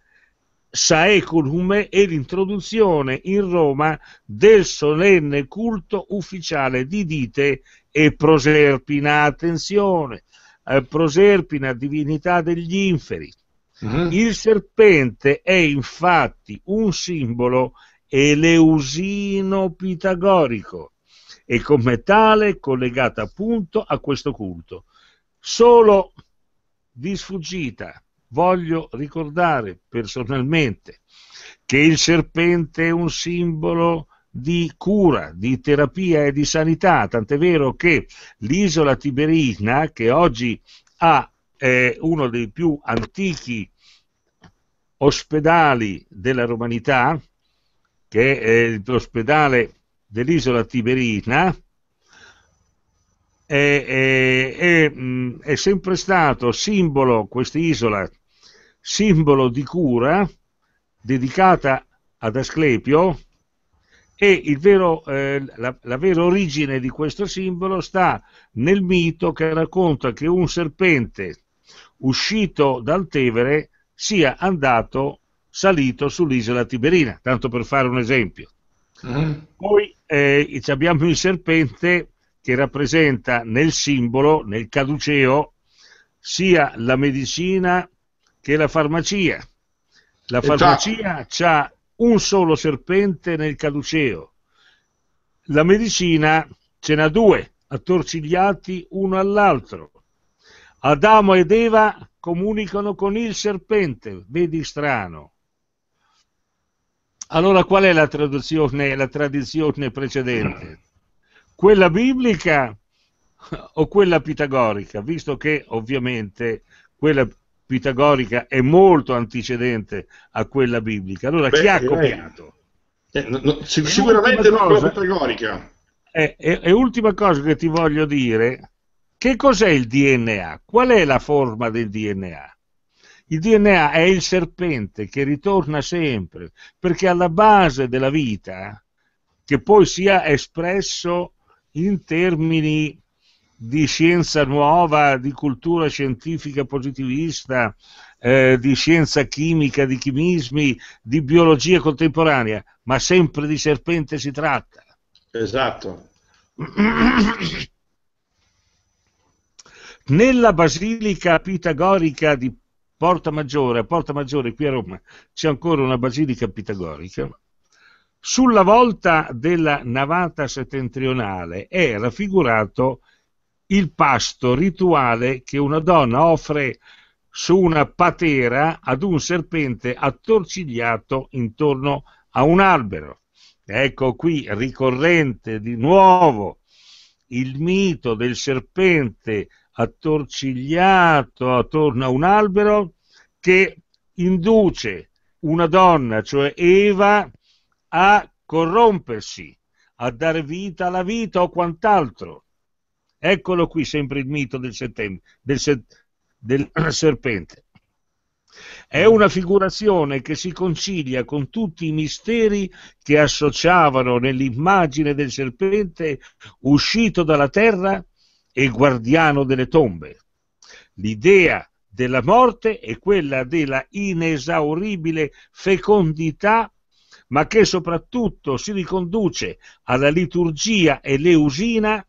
Saeculum e l'introduzione in Roma del solenne culto ufficiale di Dite e Proserpina. Attenzione, eh, Proserpina, divinità degli inferi. Uh-huh. Il serpente è infatti un simbolo eleusino pitagorico e come tale collegata appunto a questo culto. Solo di sfuggita Voglio ricordare personalmente che il serpente è un simbolo di cura, di terapia e di sanità, tant'è vero che l'isola Tiberina, che oggi ha eh, uno dei più antichi ospedali della romanità, che è eh, l'ospedale dell'isola Tiberina, è, è, è sempre stato simbolo, quest'isola, simbolo di cura dedicata ad Asclepio e vero, eh, la, la, vera origine di questo simbolo sta nel mito che racconta che un serpente uscito dal Tevere sia andato salito sull'isola Tiberina, tanto per fare un esempio. Mm. Poi eh, abbiamo il serpente che rappresenta nel simbolo, nel caduceo, sia la medicina che la farmacia. La eh, farmacia ha un solo serpente nel caduceo, la medicina ce n'ha due, attorcigliati uno all'altro. Adamo ed Eva comunicano con il serpente, vedi strano. Allora qual è la traduzione, la tradizione precedente? quella biblica o quella pitagorica, visto che ovviamente quella pitagorica è molto antecedente a quella biblica. Allora Beh, chi ha copiato? Eh, no, no, sicuramente non quella pitagorica. E, e, e ultima cosa che ti voglio dire, che cos'è il DNA? Qual è la forma del DNA? Il DNA è il serpente che ritorna sempre, perché alla base della vita, che poi sia espresso in termini di scienza nuova, di cultura scientifica positivista, eh, di scienza chimica, di chimismi, di biologia contemporanea, ma sempre di serpente si tratta. Esatto. Nella basilica pitagorica di Porta Maggiore, Porta Maggiore qui a Roma, c'è ancora una basilica pitagorica sulla volta della navata settentrionale è raffigurato il pasto rituale che una donna offre su una patera ad un serpente attorcigliato intorno a un albero. Ecco qui ricorrente di nuovo il mito del serpente attorcigliato attorno a un albero che induce una donna, cioè Eva, a corrompersi, a dar vita alla vita o quant'altro. Eccolo qui sempre il mito del, del, se del serpente. È mm. una figurazione che si concilia con tutti i misteri che associavano nell'immagine del serpente uscito dalla terra e guardiano delle tombe. L'idea della morte è quella della inesauribile fecondità ma che soprattutto si riconduce alla liturgia eleusina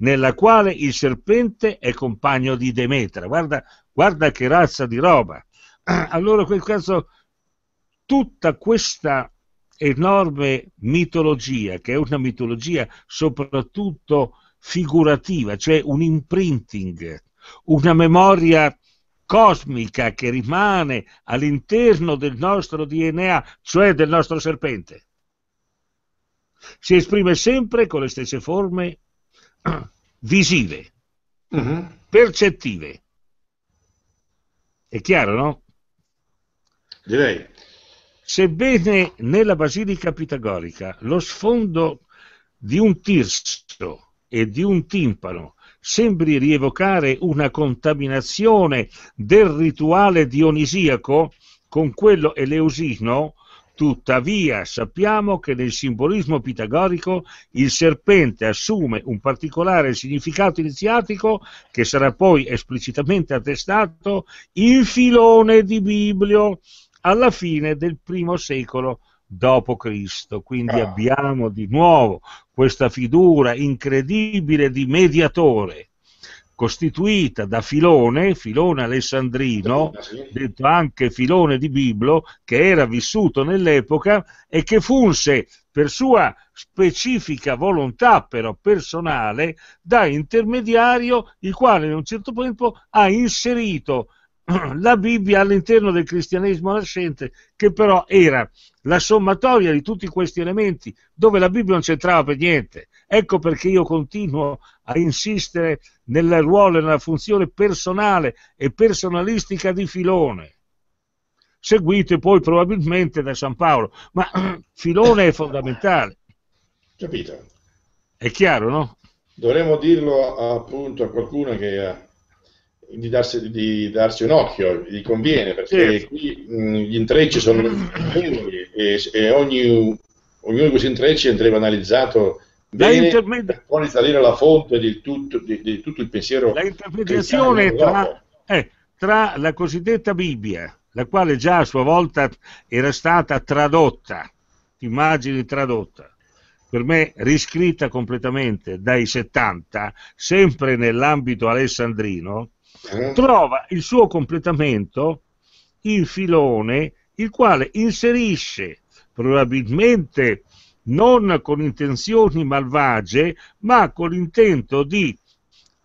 nella quale il serpente è compagno di Demetra. Guarda, guarda che razza di roba. Allora, in quel caso, tutta questa enorme mitologia, che è una mitologia soprattutto figurativa, cioè un imprinting, una memoria cosmica che rimane all'interno del nostro DNA, cioè del nostro serpente. Si esprime sempre con le stesse forme visive, uh-huh. percettive. È chiaro, no? Direi. Sebbene nella Basilica Pitagorica lo sfondo di un tirso e di un timpano sembri rievocare una contaminazione del rituale dionisiaco con quello eleusino, Tuttavia sappiamo che nel simbolismo pitagorico il serpente assume un particolare significato iniziatico che sarà poi esplicitamente attestato in filone di Biblio alla fine del primo secolo dopo Cristo. Quindi ah. abbiamo di nuovo questa figura incredibile di mediatore costituita da Filone, Filone alessandrino, detto anche Filone di Biblo, che era vissuto nell'epoca e che funse per sua specifica volontà però personale da intermediario, il quale in un certo tempo ha inserito la Bibbia all'interno del cristianesimo nascente, che però era la sommatoria di tutti questi elementi, dove la Bibbia non c'entrava per niente. Ecco perché io continuo a insistere nel ruolo e nella funzione personale e personalistica di Filone, seguite poi probabilmente da San Paolo, ma Filone è fondamentale. Capito? È chiaro, no? Dovremmo dirlo appunto a qualcuno che di, darsi, di darsi, un occhio, gli conviene, perché sì. qui mh, mm, gli intrecci sono lunghi e, e ogni, ognuno di questi intrecci andrebbe analizzato bene per poi risalire alla fonte di tutto, di, di tutto, il pensiero. La interpretazione tra, eh, tra la cosiddetta Bibbia, la quale già a sua volta era stata tradotta, immagini tradotta, per me riscritta completamente dai 70, sempre nell'ambito alessandrino, eh? trova il suo completamento in filone il quale inserisce probabilmente non con intenzioni malvagie, ma con l'intento di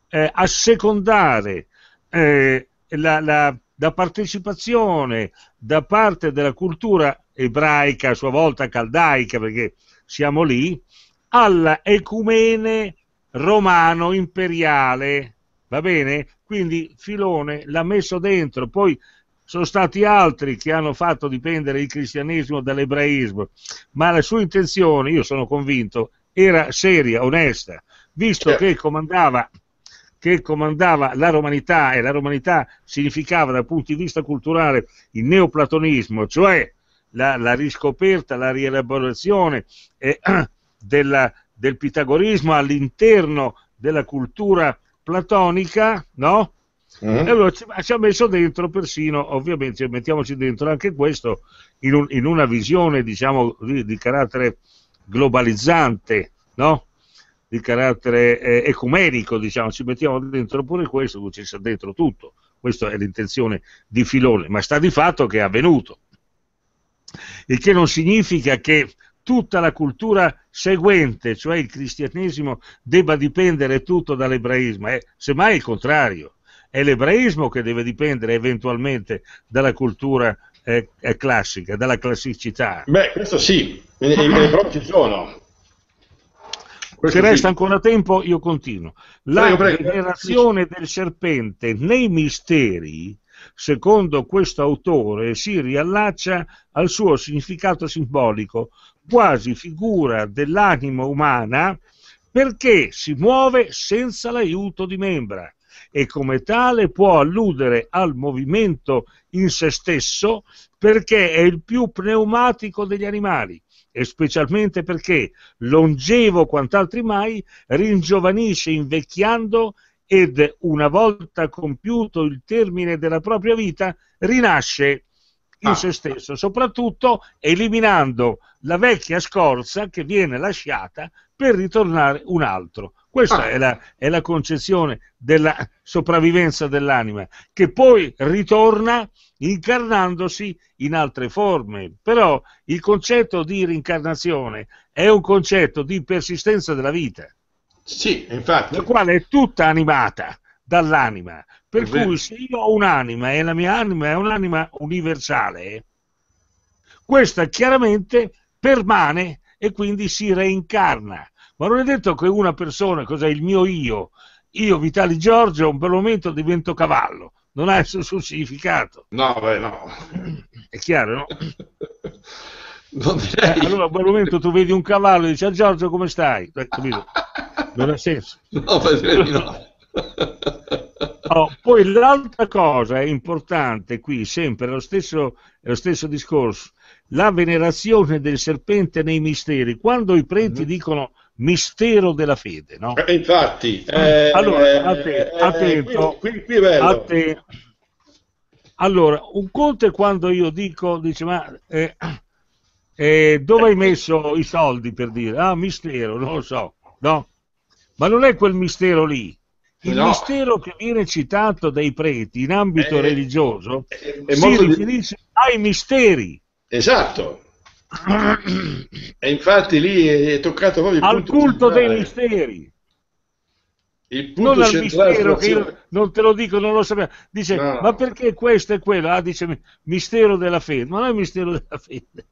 eh, assecondare eh, la, la, la, partecipazione da parte della cultura ebraica, a sua volta caldaica, perché siamo lì, alla ecumene romano-imperiale, va bene? Quindi Filone l'ha messo dentro, poi sono stati altri che hanno fatto dipendere il cristianesimo dall'ebraismo, ma la sua intenzione, io sono convinto, era seria, onesta, visto certo. che, comandava, che comandava la romanità e la romanità significava dal punto di vista culturale il neoplatonismo, cioè la, la riscoperta, la rielaborazione eh, della, del pitagorismo all'interno della cultura platonica, no? Mm. E allora ci, ci, ha messo dentro persino, ovviamente mettiamoci dentro anche questo, in, un, in una visione diciamo di, di carattere globalizzante, no? di carattere eh, ecumenico, diciamo, ci mettiamo dentro pure questo, ci sta dentro tutto. Questa è l'intenzione di Filone, ma sta di fatto che è avvenuto. Il che non significa che tutta la cultura seguente, cioè il cristianesimo, debba dipendere tutto dall'ebraismo, è semmai il contrario, è l'ebraismo che deve dipendere eventualmente dalla cultura eh, classica, dalla classicità. Beh, questo sì, i prove ci sono. Se resta ancora tempo io continuo. La generazione del serpente nei misteri secondo questo autore, si riallaccia al suo significato simbolico, quasi figura dell'anima umana perché si muove senza l'aiuto di membra e come tale può alludere al movimento in se stesso perché è il più pneumatico degli animali e specialmente perché longevo quant'altri mai ringiovanisce invecchiando ed una volta compiuto il termine della propria vita rinasce in ah. se stesso, soprattutto eliminando la vecchia scorza che viene lasciata per ritornare un altro. Questa ah. è, la, è, la, concezione della sopravvivenza dell'anima, che poi ritorna incarnandosi in altre forme. Però il concetto di rincarnazione è un concetto di persistenza della vita. Sì, infatti. La quale è tutta animata dall'anima. Per Beh. cui se io ho un'anima e la mia anima è un'anima universale, questa chiaramente permane e quindi si reincarna. Ma non è detto che una persona, cos'è il mio io, io Vitali Giorgio, un bel momento divento cavallo. Non ha il suo significato. No, beh, no. È chiaro, no? non eh, direi. Eh, allora, a un bel momento tu vedi un cavallo e dici a ah, Giorgio come stai? non ha senso. No, beh, direi no. Oh, poi l'altra cosa importante qui, sempre lo stesso, lo stesso, discorso, la venerazione del serpente nei misteri. Quando i preti mm-hmm. dicono mistero della fede, no? Eh, infatti, ah, eh, allora, atte- eh, attento, eh, qui, qui atte- allora, un conto è quando io dico, dice, ma eh, eh, dove hai messo i soldi per dire? Ah, mistero, non lo so, no? Ma non è quel mistero lì il no. mistero che viene citato dai preti in ambito eh, religioso è, eh, è eh, si riferisce di... ai misteri. Esatto. e infatti lì è, toccato proprio il al culto centrale. dei misteri. Il punto non al mistero che io non te lo dico, non lo sapevo. Dice, no. ma perché questo e quello? Ah, dice mistero della fede. Ma non è mistero della fede.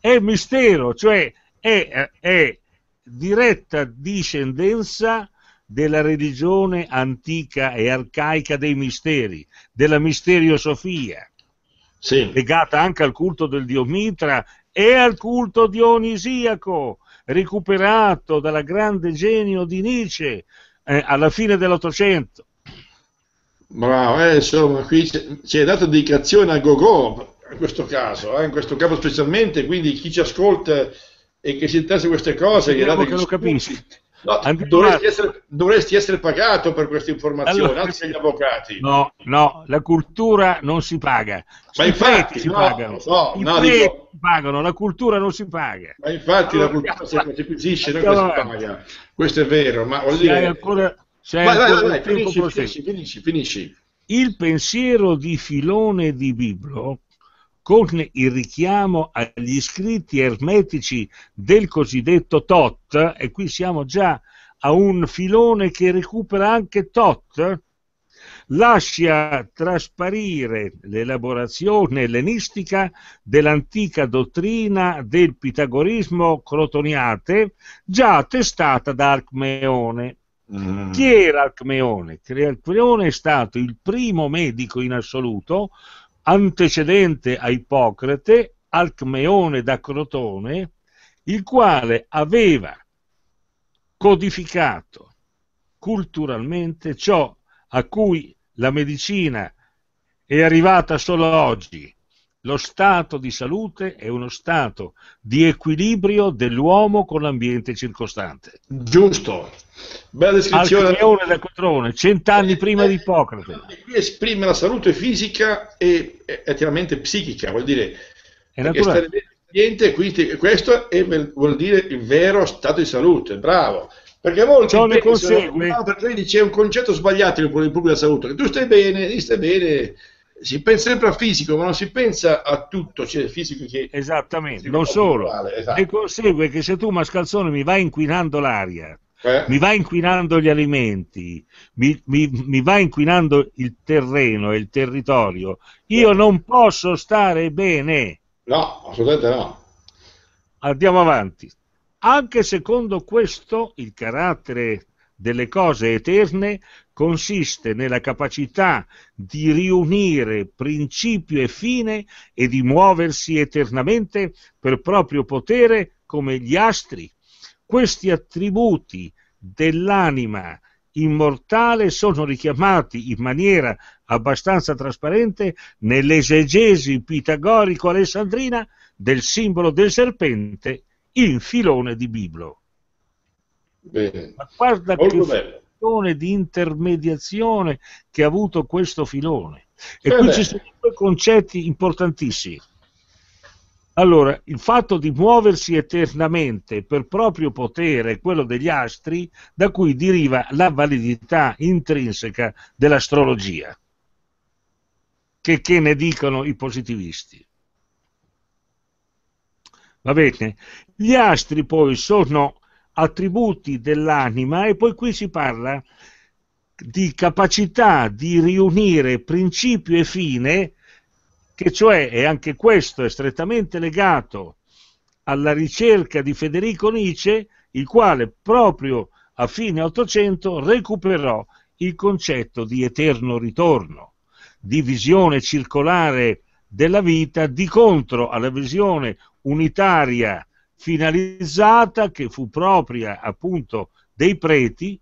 È mistero, cioè è, è diretta discendenza della religione antica e arcaica dei misteri, della misteriosofia, sì. legata anche al culto del dio Mitra e al culto dionisiaco, recuperato dalla grande genio di Nietzsche eh, alla fine dell'Ottocento. Bravo, eh, insomma, qui ci è data dedicazione a Gogò in questo caso, eh, in questo caso specialmente, quindi chi ci ascolta e che si interessa queste cose, gli che lo capisci. No, dovresti, essere, dovresti, essere, pagato per queste informazioni, allora, anzi gli avvocati. No, no, la cultura non si paga. Ma I infatti, si no, pagano. So, I no, dico... pagano, la cultura non si paga. Ma infatti allora, la cultura si acquisisce, non si paga. Questo è vero, ma voglio dire... Ancora, vai, vai, vai, finisci, finisci, finisci, finisci. Il pensiero di Filone di Biblo con il richiamo agli scritti ermetici del cosiddetto Tot, e qui siamo già a un filone che recupera anche Tot, lascia trasparire l'elaborazione ellenistica dell'antica dottrina del pitagorismo crotoniate già attestata da Alcmeone. Mm. Chi era Alcmeone? Alcmeone è stato il primo medico in assoluto antecedente a Ippocrate, Alcmeone da Crotone, il quale aveva codificato culturalmente ciò a cui la medicina è arrivata solo oggi, lo stato di salute è uno stato di equilibrio dell'uomo con l'ambiente circostante. Giusto. Bella descrizione. Alcmeone da Cotrone, cent'anni eh, prima eh, di Ippocrate. Eh, qui esprime la salute fisica e attivamente psichica, vuol dire è naturale. Niente, quindi questo è, vuol dire il vero stato di salute, bravo. Perché molti Ciò ne consegue. No, perché lei dice un concetto sbagliato il pubblico della salute, che tu stai bene, stai bene, si pensa sempre al fisico, ma non si pensa a tutto, cioè il fisico che... Esattamente, non solo. esatto. E consegue che se tu mascalzone mi vai inquinando l'aria, eh? mi va inquinando gli alimenti, mi, mi, mi, va inquinando il terreno e il territorio, io eh. non posso stare bene. No, assolutamente no. Andiamo avanti. Anche secondo questo, il carattere delle cose eterne consiste nella capacità di riunire principio e fine e di muoversi eternamente per proprio potere come gli astri. Questi attributi dell'anima immortale sono richiamati in maniera abbastanza trasparente nell'esegesi pitagorico-alessandrina del simbolo del serpente in filone di Biblo. Bene. Ma guarda Molto che, bello funzione di intermediazione che ha avuto questo filone. E eh qui beh. ci sono due concetti importantissimi. Allora, il fatto di muoversi eternamente per proprio potere, quello degli astri, da cui deriva la validità intrinseca dell'astrologia, che, che ne dicono i positivisti. Va bene? Gli astri poi sono attributi dell'anima e poi qui si parla di capacità di riunire principio e fine, che cioè, e anche questo è strettamente legato alla ricerca di Federico Nietzsche, il quale proprio a fine Ottocento recuperò il concetto di eterno ritorno, di visione circolare della vita, di contro alla visione unitaria finalizzata che fu propria appunto dei preti,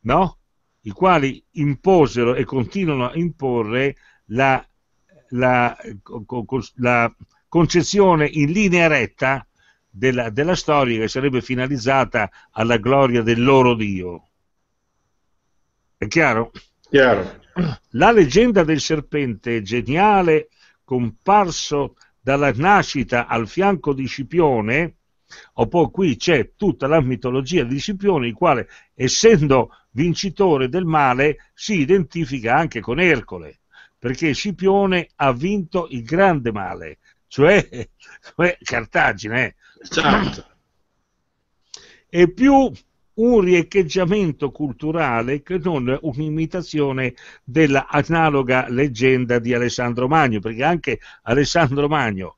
no? i quali imposero e continuano a imporre la, la, la concezione in linea retta della, della, storia che sarebbe finalizzata alla gloria del loro Dio. È chiaro? chiaro. La leggenda del serpente geniale comparso dalla nascita al fianco di Scipione o poi qui c'è tutta la mitologia di Scipione, il quale, essendo vincitore del male, si identifica anche con Ercole, perché Scipione ha vinto il grande male, cioè, cioè Cartagine. Eh. Certo. È più un riecheggiamento culturale che non un'imitazione dell'analoga leggenda di Alessandro Magno, perché anche Alessandro Magno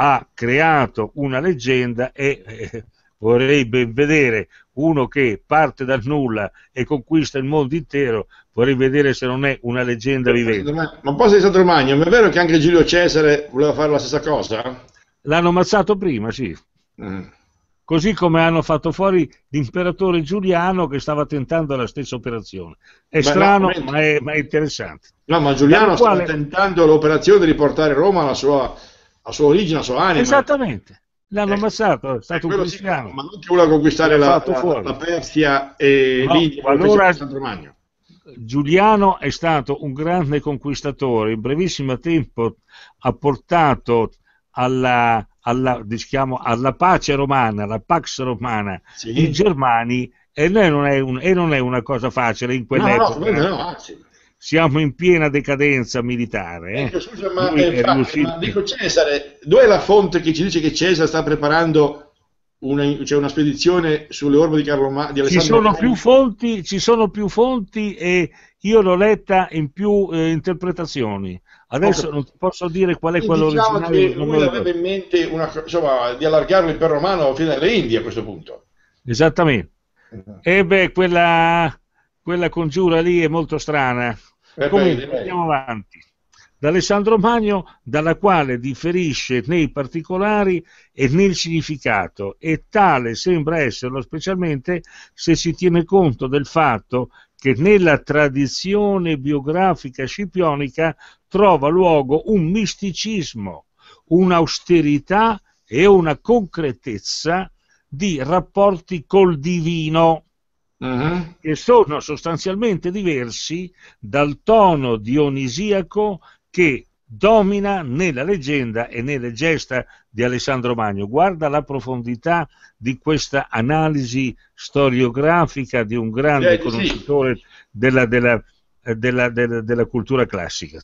ha creato una leggenda e eh, vorrei ben vedere uno che parte dal nulla e conquista il mondo intero, vorrei vedere se non è una leggenda vivente. Ma posso di San Magno, ma è vero che anche Giulio Cesare voleva fare la stessa cosa? L'hanno ammazzato prima, sì. Mm. Così come hanno fatto fuori l'imperatore Giuliano che stava tentando la stessa operazione. È Beh, strano, no, ma, è, ma, è, interessante. No, ma Giuliano quale... stava tentando l'operazione di riportare Roma alla sua la sua origine, la sua anima. Esattamente, l'hanno eh, ammazzato, è stato un cristiano. ma non ti vuole conquistare la, la, la, Persia e no, l'India, allora, Romagno. Giuliano è stato un grande conquistatore, in brevissimo tempo ha portato alla, alla, diciamo, alla pace romana, alla pax romana, sì. i germani, e non, è un, e non, è una cosa facile in quell'epoca. No, no, no, anzi siamo in piena decadenza militare. Eh. Ecco, scusa, ma, eh, fa, riuscito... ma, dico Cesare, dove è la fonte che ci dice che Cesare sta preparando una, cioè una spedizione sulle orme di Carlo Ma, di Alessandro? Ci sono più fonti, ci sono più fonti e io l'ho letta in più eh, interpretazioni. Adesso okay. non posso dire qual è quello diciamo originale. Diciamo che lui aveva in mente una, insomma, di allargare l'impero romano fino alle Indie a questo punto. Esattamente. Uh-huh. Eh. E eh beh, quella, quella congiura lì è molto strana eh Comunque, bene, andiamo avanti. Da Alessandro Magno, dalla quale differisce nei particolari e nel significato, e tale sembra esserlo specialmente se si tiene conto del fatto che nella tradizione biografica scipionica trova luogo un misticismo, un'austerità e una concretezza di rapporti col divino uh-huh. che sono sostanzialmente diversi dal tono dionisiaco che domina nella leggenda e nelle gesta di Alessandro Magno. Guarda la profondità di questa analisi storiografica di un grande eh, conoscitore sì. della, della, della, della, cultura classica.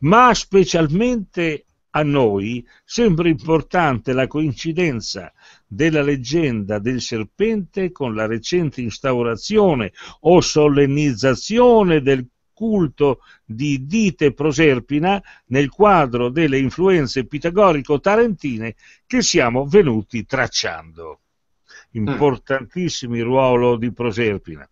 Ma specialmente a noi sembra importante la coincidenza della leggenda del serpente con la recente instaurazione o solennizzazione del culto di Dite Proserpina nel quadro delle influenze pitagorico-tarentine che siamo venuti tracciando. Mm. Importantissimo ruolo di Proserpina.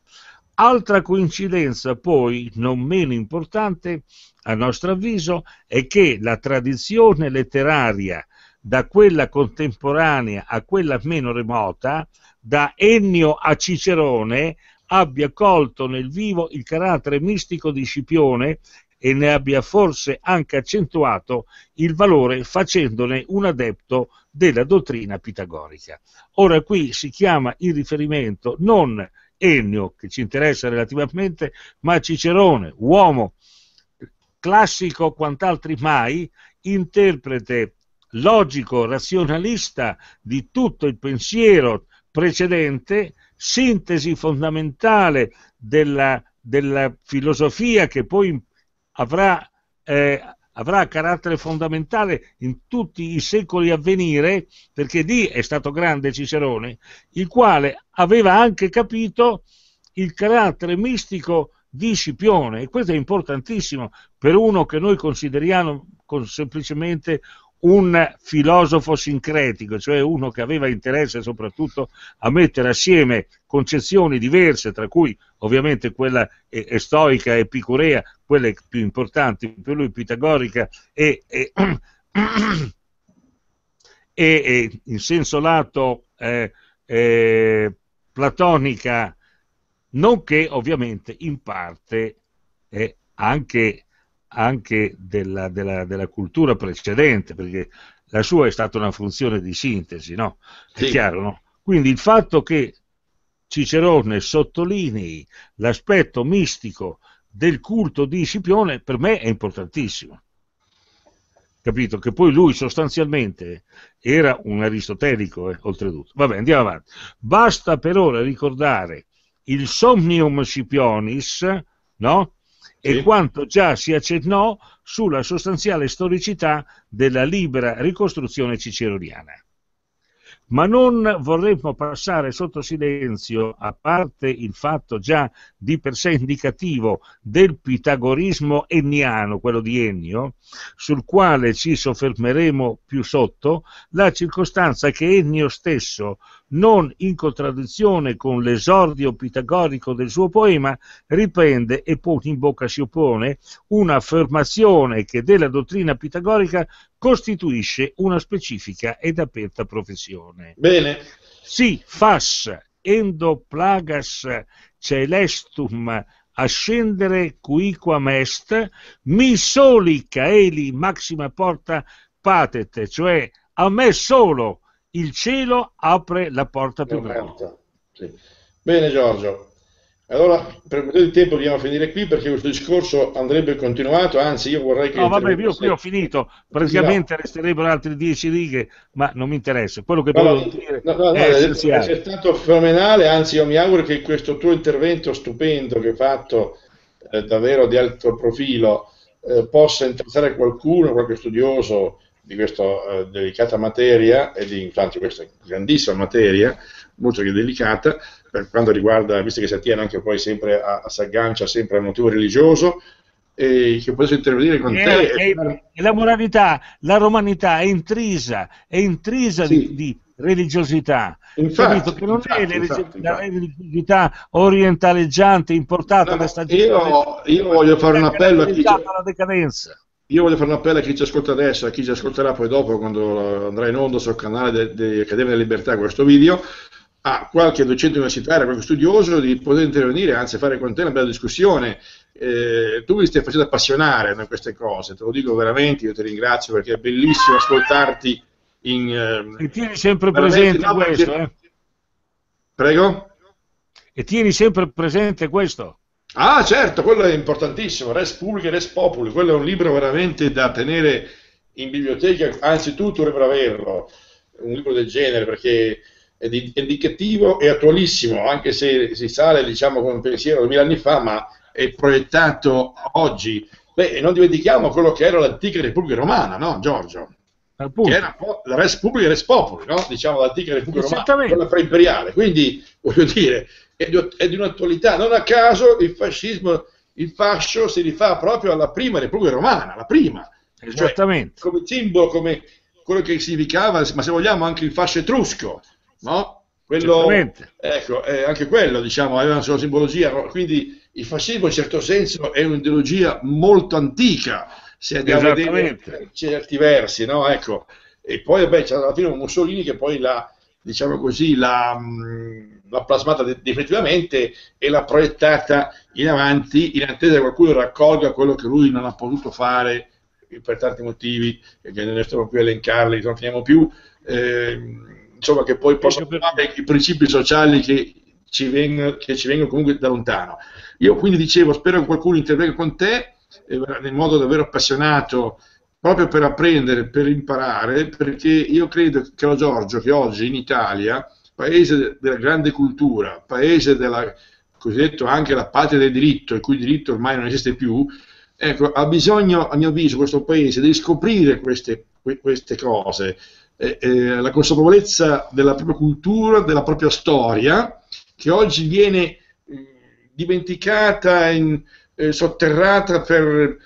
Altra coincidenza poi, non meno importante, a nostro avviso, è che la tradizione letteraria da quella contemporanea a quella meno remota, da Ennio a Cicerone, abbia colto nel vivo il carattere mistico di Scipione e ne abbia forse anche accentuato il valore facendone un adepto della dottrina pitagorica. Ora qui si chiama in riferimento non Ennio, che ci interessa relativamente, ma Cicerone, uomo classico quant'altri mai, interprete logico, razionalista di tutto il pensiero precedente, sintesi fondamentale della, della filosofia che poi avrà eh, avrà carattere fondamentale in tutti i secoli a venire, perché lì è stato grande Cicerone, il quale aveva anche capito il carattere mistico di Scipione e questo è importantissimo per uno che noi consideriamo semplicemente un filosofo sincretico, cioè uno che aveva interesse soprattutto a mettere assieme concezioni diverse, tra cui ovviamente quella eh, eh stoica e epicurea, quelle più importanti per lui, pitagorica e, e, e in senso lato eh, eh, platonica, nonché ovviamente in parte anche anche della, della, della, cultura precedente, perché la sua è stata una funzione di sintesi, no? È sì. chiaro, no? Quindi il fatto che Cicerone sottolinei l'aspetto mistico del culto di Scipione per me è importantissimo. Capito? Che poi lui sostanzialmente era un aristotelico, eh, oltretutto. Vabbè, andiamo avanti. Basta per ora ricordare il Somnium Scipionis, no? e quanto già si accennò sulla sostanziale storicità della libera ricostruzione ciceroniana. Ma non vorremmo passare sotto silenzio, a parte il fatto già di per sé indicativo del pitagorismo enniano, quello di Ennio, sul quale ci soffermeremo più sotto, la circostanza che Ennio stesso, non in contraddizione con l'esordio pitagorico del suo poema, riprende e poi in bocca si oppone un'affermazione che della dottrina pitagorica costituisce una specifica ed aperta professione. Bene. Si fassa endo plagas celestum ascendere quiquam est, mi soli caeli maxima porta patet, cioè a me solo il cielo apre la porta più grande. Sì. Bene Giorgio, allora, per un di tempo dobbiamo finire qui perché questo discorso andrebbe continuato, anzi io vorrei che... No, vabbè, io qui ho finito, praticamente no. resterebbero altre dieci righe, ma non mi interessa, quello che volevo no, dire no, no, è, no, è, è stato fenomenale, anzi io mi auguro che questo tuo intervento stupendo che hai fatto, eh, davvero di alto profilo, eh, possa interessare qualcuno, qualche studioso di questa eh, delicata materia, e di, infatti questa grandissima materia, molto che delicata, per quanto riguarda, visto che si attiene anche poi sempre a, a si aggancia sempre al motivo religioso, e che posso intervenire con eh, te. Eh, per... la moralità, la romanità è intrisa, è intrisa sì. di, di, religiosità. Infatti, che non infatti, è la, religiosità orientaleggiante importata da stagione. Io, io voglio fare un appello a chi... La decadenza. Io voglio fare un appello a chi ci ascolta adesso, a chi ci ascolterà poi dopo, quando andrà in onda sul canale dell'Accademia della Libertà questo video, a qualche docente universitario, a qualche studioso di poter intervenire, anzi fare con te una bella discussione. Eh, tu mi stai facendo appassionare da queste cose, te lo dico veramente, io ti ringrazio perché è bellissimo ascoltarti in... Eh, e tieni sempre presente no, questo, eh. Prego? E tieni sempre presente questo. Ah, certo, quello è importantissimo, Res Publica e Res Populi, quello è un libro veramente da tenere in biblioteca, anzi tu dovrebbero averlo, un libro del genere, perché è indicativo e attualissimo, anche se si sale diciamo, con un pensiero 2000 anni fa, ma è proiettato oggi. Beh, non dimentichiamo quello che era l'antica Repubblica Romana, no, Giorgio? Appunto. Che era la res pubblica e res popoli, no? diciamo l'antica Repubblica Romana, quella preimperiale. Quindi, voglio dire, è di, è di un'attualità. Non a caso il fascismo, il fascio si rifà proprio alla prima Repubblica Romana, la prima. Cioè, Esattamente. Cioè, come simbolo, come quello che significava, ma se vogliamo anche il fascio etrusco, no? Quello, ecco, eh, anche quello diciamo, aveva una sua simbologia, quindi il fascismo in certo senso è un'ideologia molto antica, se andiamo a vedere certi versi, no? ecco. e poi vabbè, c'è alla fine Mussolini che poi l'ha, diciamo così, l'ha, l'ha plasmata definitivamente e l'ha proiettata in avanti in attesa che qualcuno raccolga quello che lui non ha potuto fare per tanti motivi, che non stiamo più a elencarli, non finiamo più. Eh, insomma, che poi possono fare i principi sociali che ci, vengono, che ci, vengono comunque da lontano. Io quindi dicevo, spero che qualcuno intervenga con te eh, nel modo davvero appassionato, proprio per apprendere, per imparare, perché io credo, caro Giorgio, che oggi in Italia, paese della grande cultura, paese della cosiddetta anche la patria del diritto, il cui diritto ormai non esiste più, ecco, ha bisogno, a mio avviso, questo paese di scoprire queste, queste cose, eh, eh, la consapevolezza della propria cultura, della propria storia, che oggi viene eh, dimenticata, in, eh, sotterrata per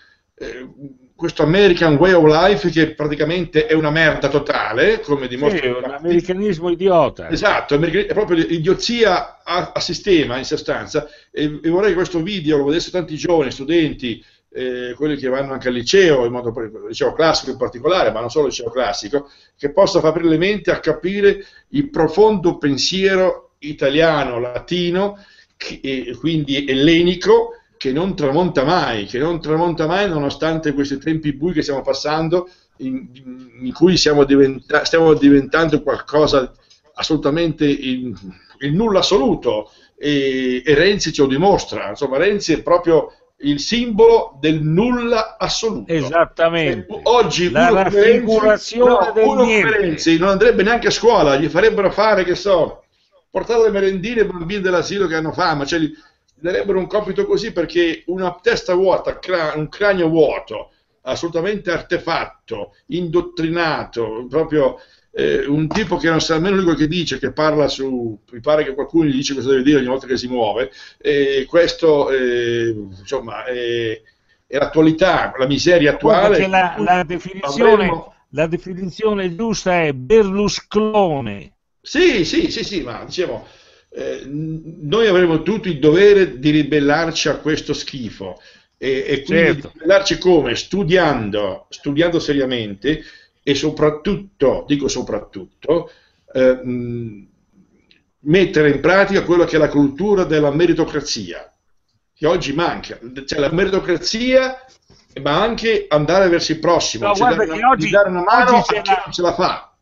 questo American Way of Life che praticamente è una merda totale, come dimostra... Sì, un americanismo idiota. Esatto, è proprio idiozia a, a sistema in sostanza e, e, vorrei che questo video lo vedesse tanti giovani, studenti, eh, quelli che vanno anche al liceo, in modo, liceo classico in particolare, ma non solo liceo classico, che possano aprire le menti a capire il profondo pensiero italiano, latino, che, quindi ellenico, che non tramonta mai, che non tramonta mai nonostante questi tempi bui che stiamo passando, in, in cui diventa, stiamo diventando qualcosa assolutamente in nulla assoluto e, e Renzi ce lo dimostra, insomma Renzi è proprio il simbolo del nulla assoluto. Esattamente. Oggi la uno raffigurazione Ferenzi, no, del niente. non andrebbe neanche a scuola, gli farebbero fare, che so, portare le merendine ai bambini dell'asilo che hanno fame, cioè gli darebbero un compito così perché una testa vuota, un cranio vuoto, assolutamente artefatto, indottrinato, proprio eh, un tipo che non sa nemmeno quello che dice, che parla su, mi pare che qualcuno gli dice cosa deve dire ogni volta che si muove, e questo eh, insomma è, è, l'attualità, la miseria attuale. Perché la, la, definizione, avremmo... la definizione giusta è Berluscone. Sì, sì, sì, sì, ma diciamo, eh, noi avremo tutti il dovere di ribellarci a questo schifo e, e quindi certo. ribellarci come? Studiando, studiando seriamente e soprattutto, dico soprattutto, eh, mettere in pratica quella che è la cultura della meritocrazia, che oggi manca, cioè la meritocrazia ma anche andare verso il prossimo, no, cioè guarda, dare, oggi, dare una mano a chi la... non ce la fa.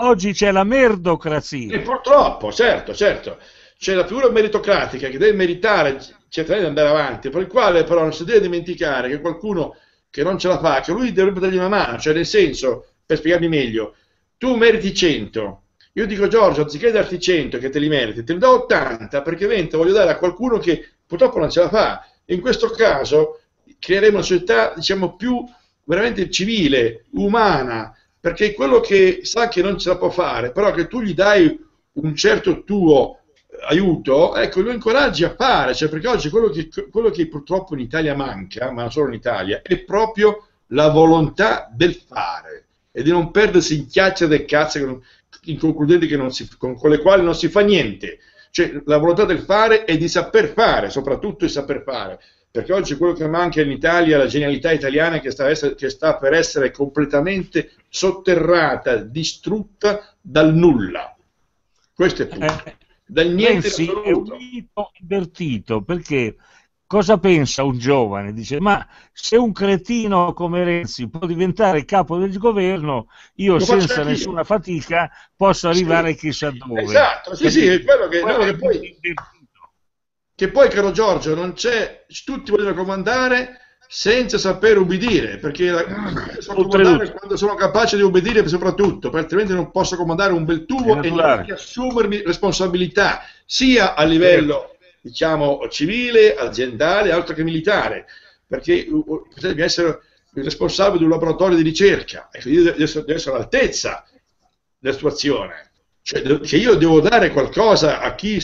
Oggi c'è la merdocrazia. E purtroppo, certo, certo. C'è la figura meritocratica che deve meritare, cercare di andare avanti, per il quale però non si deve dimenticare che qualcuno che non ce la fa, che lui dovrebbe dargli una mano, cioè nel senso per spiegarmi meglio, tu meriti 100, io dico Giorgio, anziché darti 100 che te li meriti, te ne do 80 perché 20 voglio dare a qualcuno che purtroppo non ce la fa. In questo caso creeremo una società, diciamo, più veramente civile, umana, perché quello che sa che non ce la può fare, però che tu gli dai un certo tuo eh, aiuto, ecco, lo incoraggi a fare, cioè perché oggi quello che, quello che purtroppo in Italia manca, ma non solo in Italia, è proprio la volontà del fare e di non perdersi in chiacchiere e cazze non, inconcludenti si, con, con, le quali non si fa niente. Cioè, la volontà del fare e di saper fare, soprattutto di saper fare. Perché oggi quello che manca in Italia è la genialità italiana che sta, essere, che sta per essere completamente sotterrata, distrutta dal nulla. Questo è tutto. Eh, eh, dal niente sì, è un mito invertito perché cosa pensa un giovane? Dice, ma se un cretino come Renzi può diventare capo del governo, io Lo senza nessuna io. fatica posso arrivare sì, chissà dove. Esatto, sì, sì, è quello che, quello che poi... Che poi, caro Giorgio, non c'è, tutti vogliono comandare, senza sapere ubbidire, perché so comandare quando sono capace di ubbidire soprattutto, perché altrimenti non posso comandare un bel tubo e assumermi responsabilità sia a livello diciamo, civile, aziendale, altro che militare, perché devi essere il responsabile di un laboratorio di ricerca, e quindi devi essere, essere all'altezza della situazione. Cioè, che io devo dare qualcosa a chi,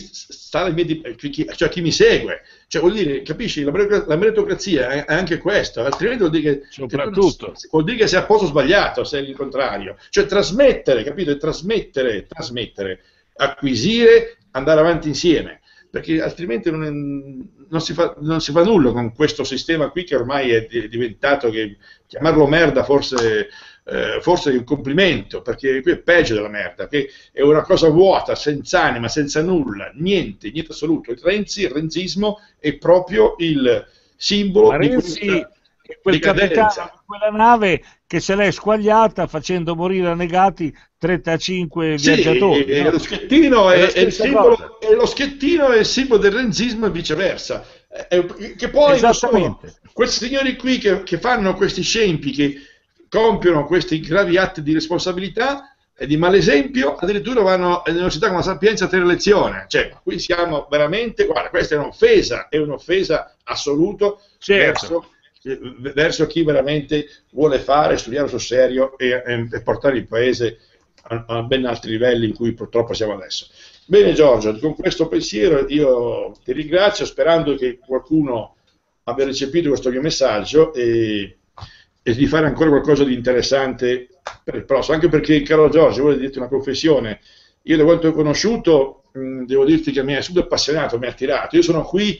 mie, cioè a chi mi segue, cioè, vuol dire, capisci, la meritocrazia è anche questo, altrimenti vuol dire che, Soprattutto. Che, vuol dire che sei a posto sbagliato, sei il contrario. Cioè trasmettere, capito? Trasmettere, trasmettere, acquisire, andare avanti insieme perché altrimenti non, è, non, si fa, non, si fa, nulla con questo sistema qui che ormai è diventato, che, chiamarlo merda forse, eh, forse è un complimento, perché qui è peggio della merda, che è una cosa vuota, senza anima, senza nulla, niente, niente assoluto. Il Renzi, il renzismo è proprio il simbolo Renzi, di questa quel decadenza. quella nave che se l'è squagliata facendo morire annegati 35 sì, viaggiatori. E, no? lo schettino è, è, è simbolo, e lo schiettino è il simbolo del renzismo e viceversa. È, che poi sono questi signori qui che, che fanno questi scempi, che compiono questi gravi atti di responsabilità e di malesempio, addirittura vanno all'università con la sapienza a tenere lezione. Cioè, qui siamo veramente, guarda, questa è un'offesa, è un'offesa assoluta certo. verso eh, verso chi veramente vuole fare, studiare sul serio e, e, e portare il paese a, a, ben altri livelli in cui purtroppo siamo adesso. Bene Giorgio, con questo pensiero io ti ringrazio sperando che qualcuno abbia recepito questo mio messaggio e, e di fare ancora qualcosa di interessante per il prossimo, anche perché caro Giorgio vuole dirti una confessione, io da quanto ho conosciuto mh, devo dirti che mi è subito appassionato, mi ha attirato, io sono qui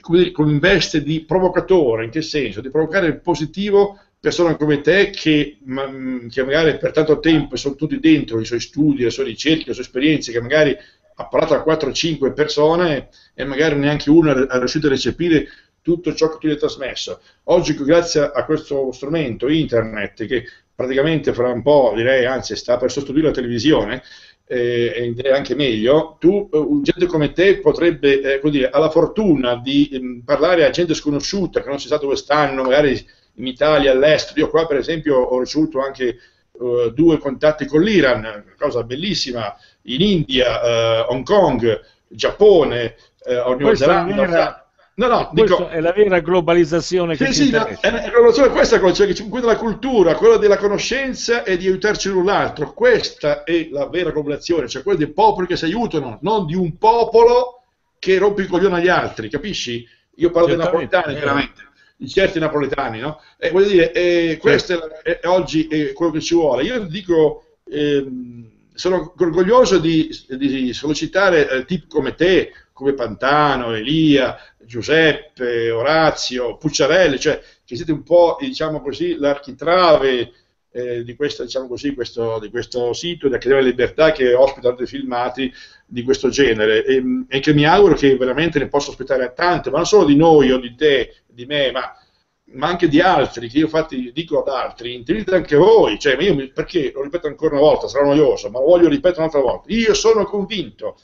come, come in veste di provocatore, in che senso? Di provocare il positivo persone come te che, mm, che, magari per tanto tempo sono tutti dentro i suoi studi, le sue ricerche, le sue esperienze, che magari ha parlato a 4-5 persone e magari neanche uno è riuscito a recepire tutto ciò che tu gli hai trasmesso. Oggi grazie a questo strumento internet che praticamente fra un po' direi, anzi sta per sostituire la televisione, eh, direi anche meglio, tu, eh, gente come te potrebbe, eh, dire, ha la fortuna di mh, mm, parlare a gente sconosciuta che non sei stato quest'anno, magari in Italia, all'estero. Io qua, per esempio, ho ricevuto anche eh, due contatti con l'Iran, cosa bellissima, in India, eh, Hong Kong, Giappone, eh, Nuova Zelanda. No, no, dico, è la vera globalizzazione che sì, ci sì, interessa. è la globalizzazione questa cosa, cioè, quella della cultura, quella della conoscenza e di aiutarci l'un l'altro. Questa è la vera globalizzazione, cioè quella dei popoli che si aiutano, non di un popolo che rompe il coglione agli altri, capisci? Io parlo dei napoletani, chiaramente, di certi napoletani, no? E voglio dire, eh, questo sì. è, è, oggi è quello che ci vuole. Io dico... Ehm, sono orgoglioso di, di sollecitare eh, tipi come te, come Pantano, Elia, Giuseppe, Orazio, Pucciarelli, cioè che siete un po' diciamo così, l'architrave eh, di, questo, diciamo così, questo, di, questo, sito di Accademia della Libertà che ospita dei filmati di questo genere e, mm, e, che mi auguro che veramente ne possa ospitare a tante, ma non solo di noi o di te, di me, ma, ma anche di altri, che io infatti dico ad altri, intervenite anche voi, cioè, mi, perché lo ripeto ancora una volta, sarà noioso, ma lo voglio ripetere un'altra volta, io sono convinto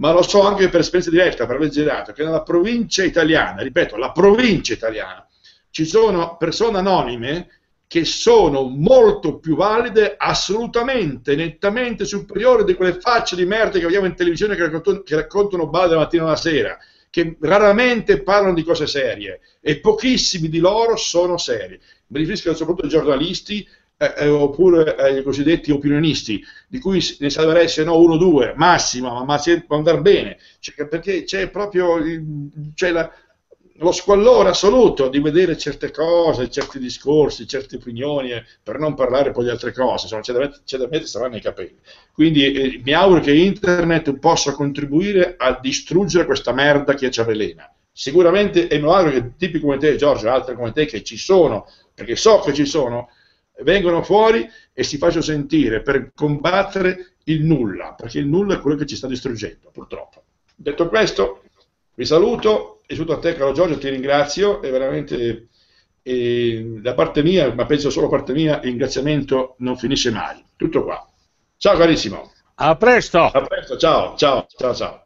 ma lo so anche per esperienza diretta, per aver girato, che nella provincia italiana, ripeto, la provincia italiana, ci sono persone anonime che sono molto più valide, assolutamente, nettamente superiori di quelle facce di merda che vediamo in televisione che raccontano, che raccontano balle la mattina alla sera, che raramente parlano di cose serie e pochissimi di loro sono seri. Mi riferisco soprattutto ai giornalisti eh, eh, oppure eh, i cosiddetti opinionisti, di cui ne salverei se no uno o due, massima, ma, ma può andare bene, cioè, perché c'è proprio c'è cioè, la, lo squallore assoluto di vedere certe cose, certi discorsi, certe opinioni, eh, per non parlare poi di altre cose, insomma c'è da, mettere, c'è da mettersi nei capelli. Quindi eh, mi auguro che internet possa contribuire a distruggere questa merda che ci avvelena. Sicuramente, e mi auguro che tipi come te, Giorgio, e altri come te, che ci sono, perché so che ci sono, vengono fuori e si facciano sentire per combattere il nulla, perché il nulla è quello che ci sta distruggendo, purtroppo. Detto questo, vi saluto, e saluto a te caro Giorgio, ti ringrazio, è veramente e da parte mia, ma penso solo da parte mia, il ringraziamento non finisce mai. Tutto qua. Ciao carissimo. A presto. A presto, ciao, ciao, ciao, ciao.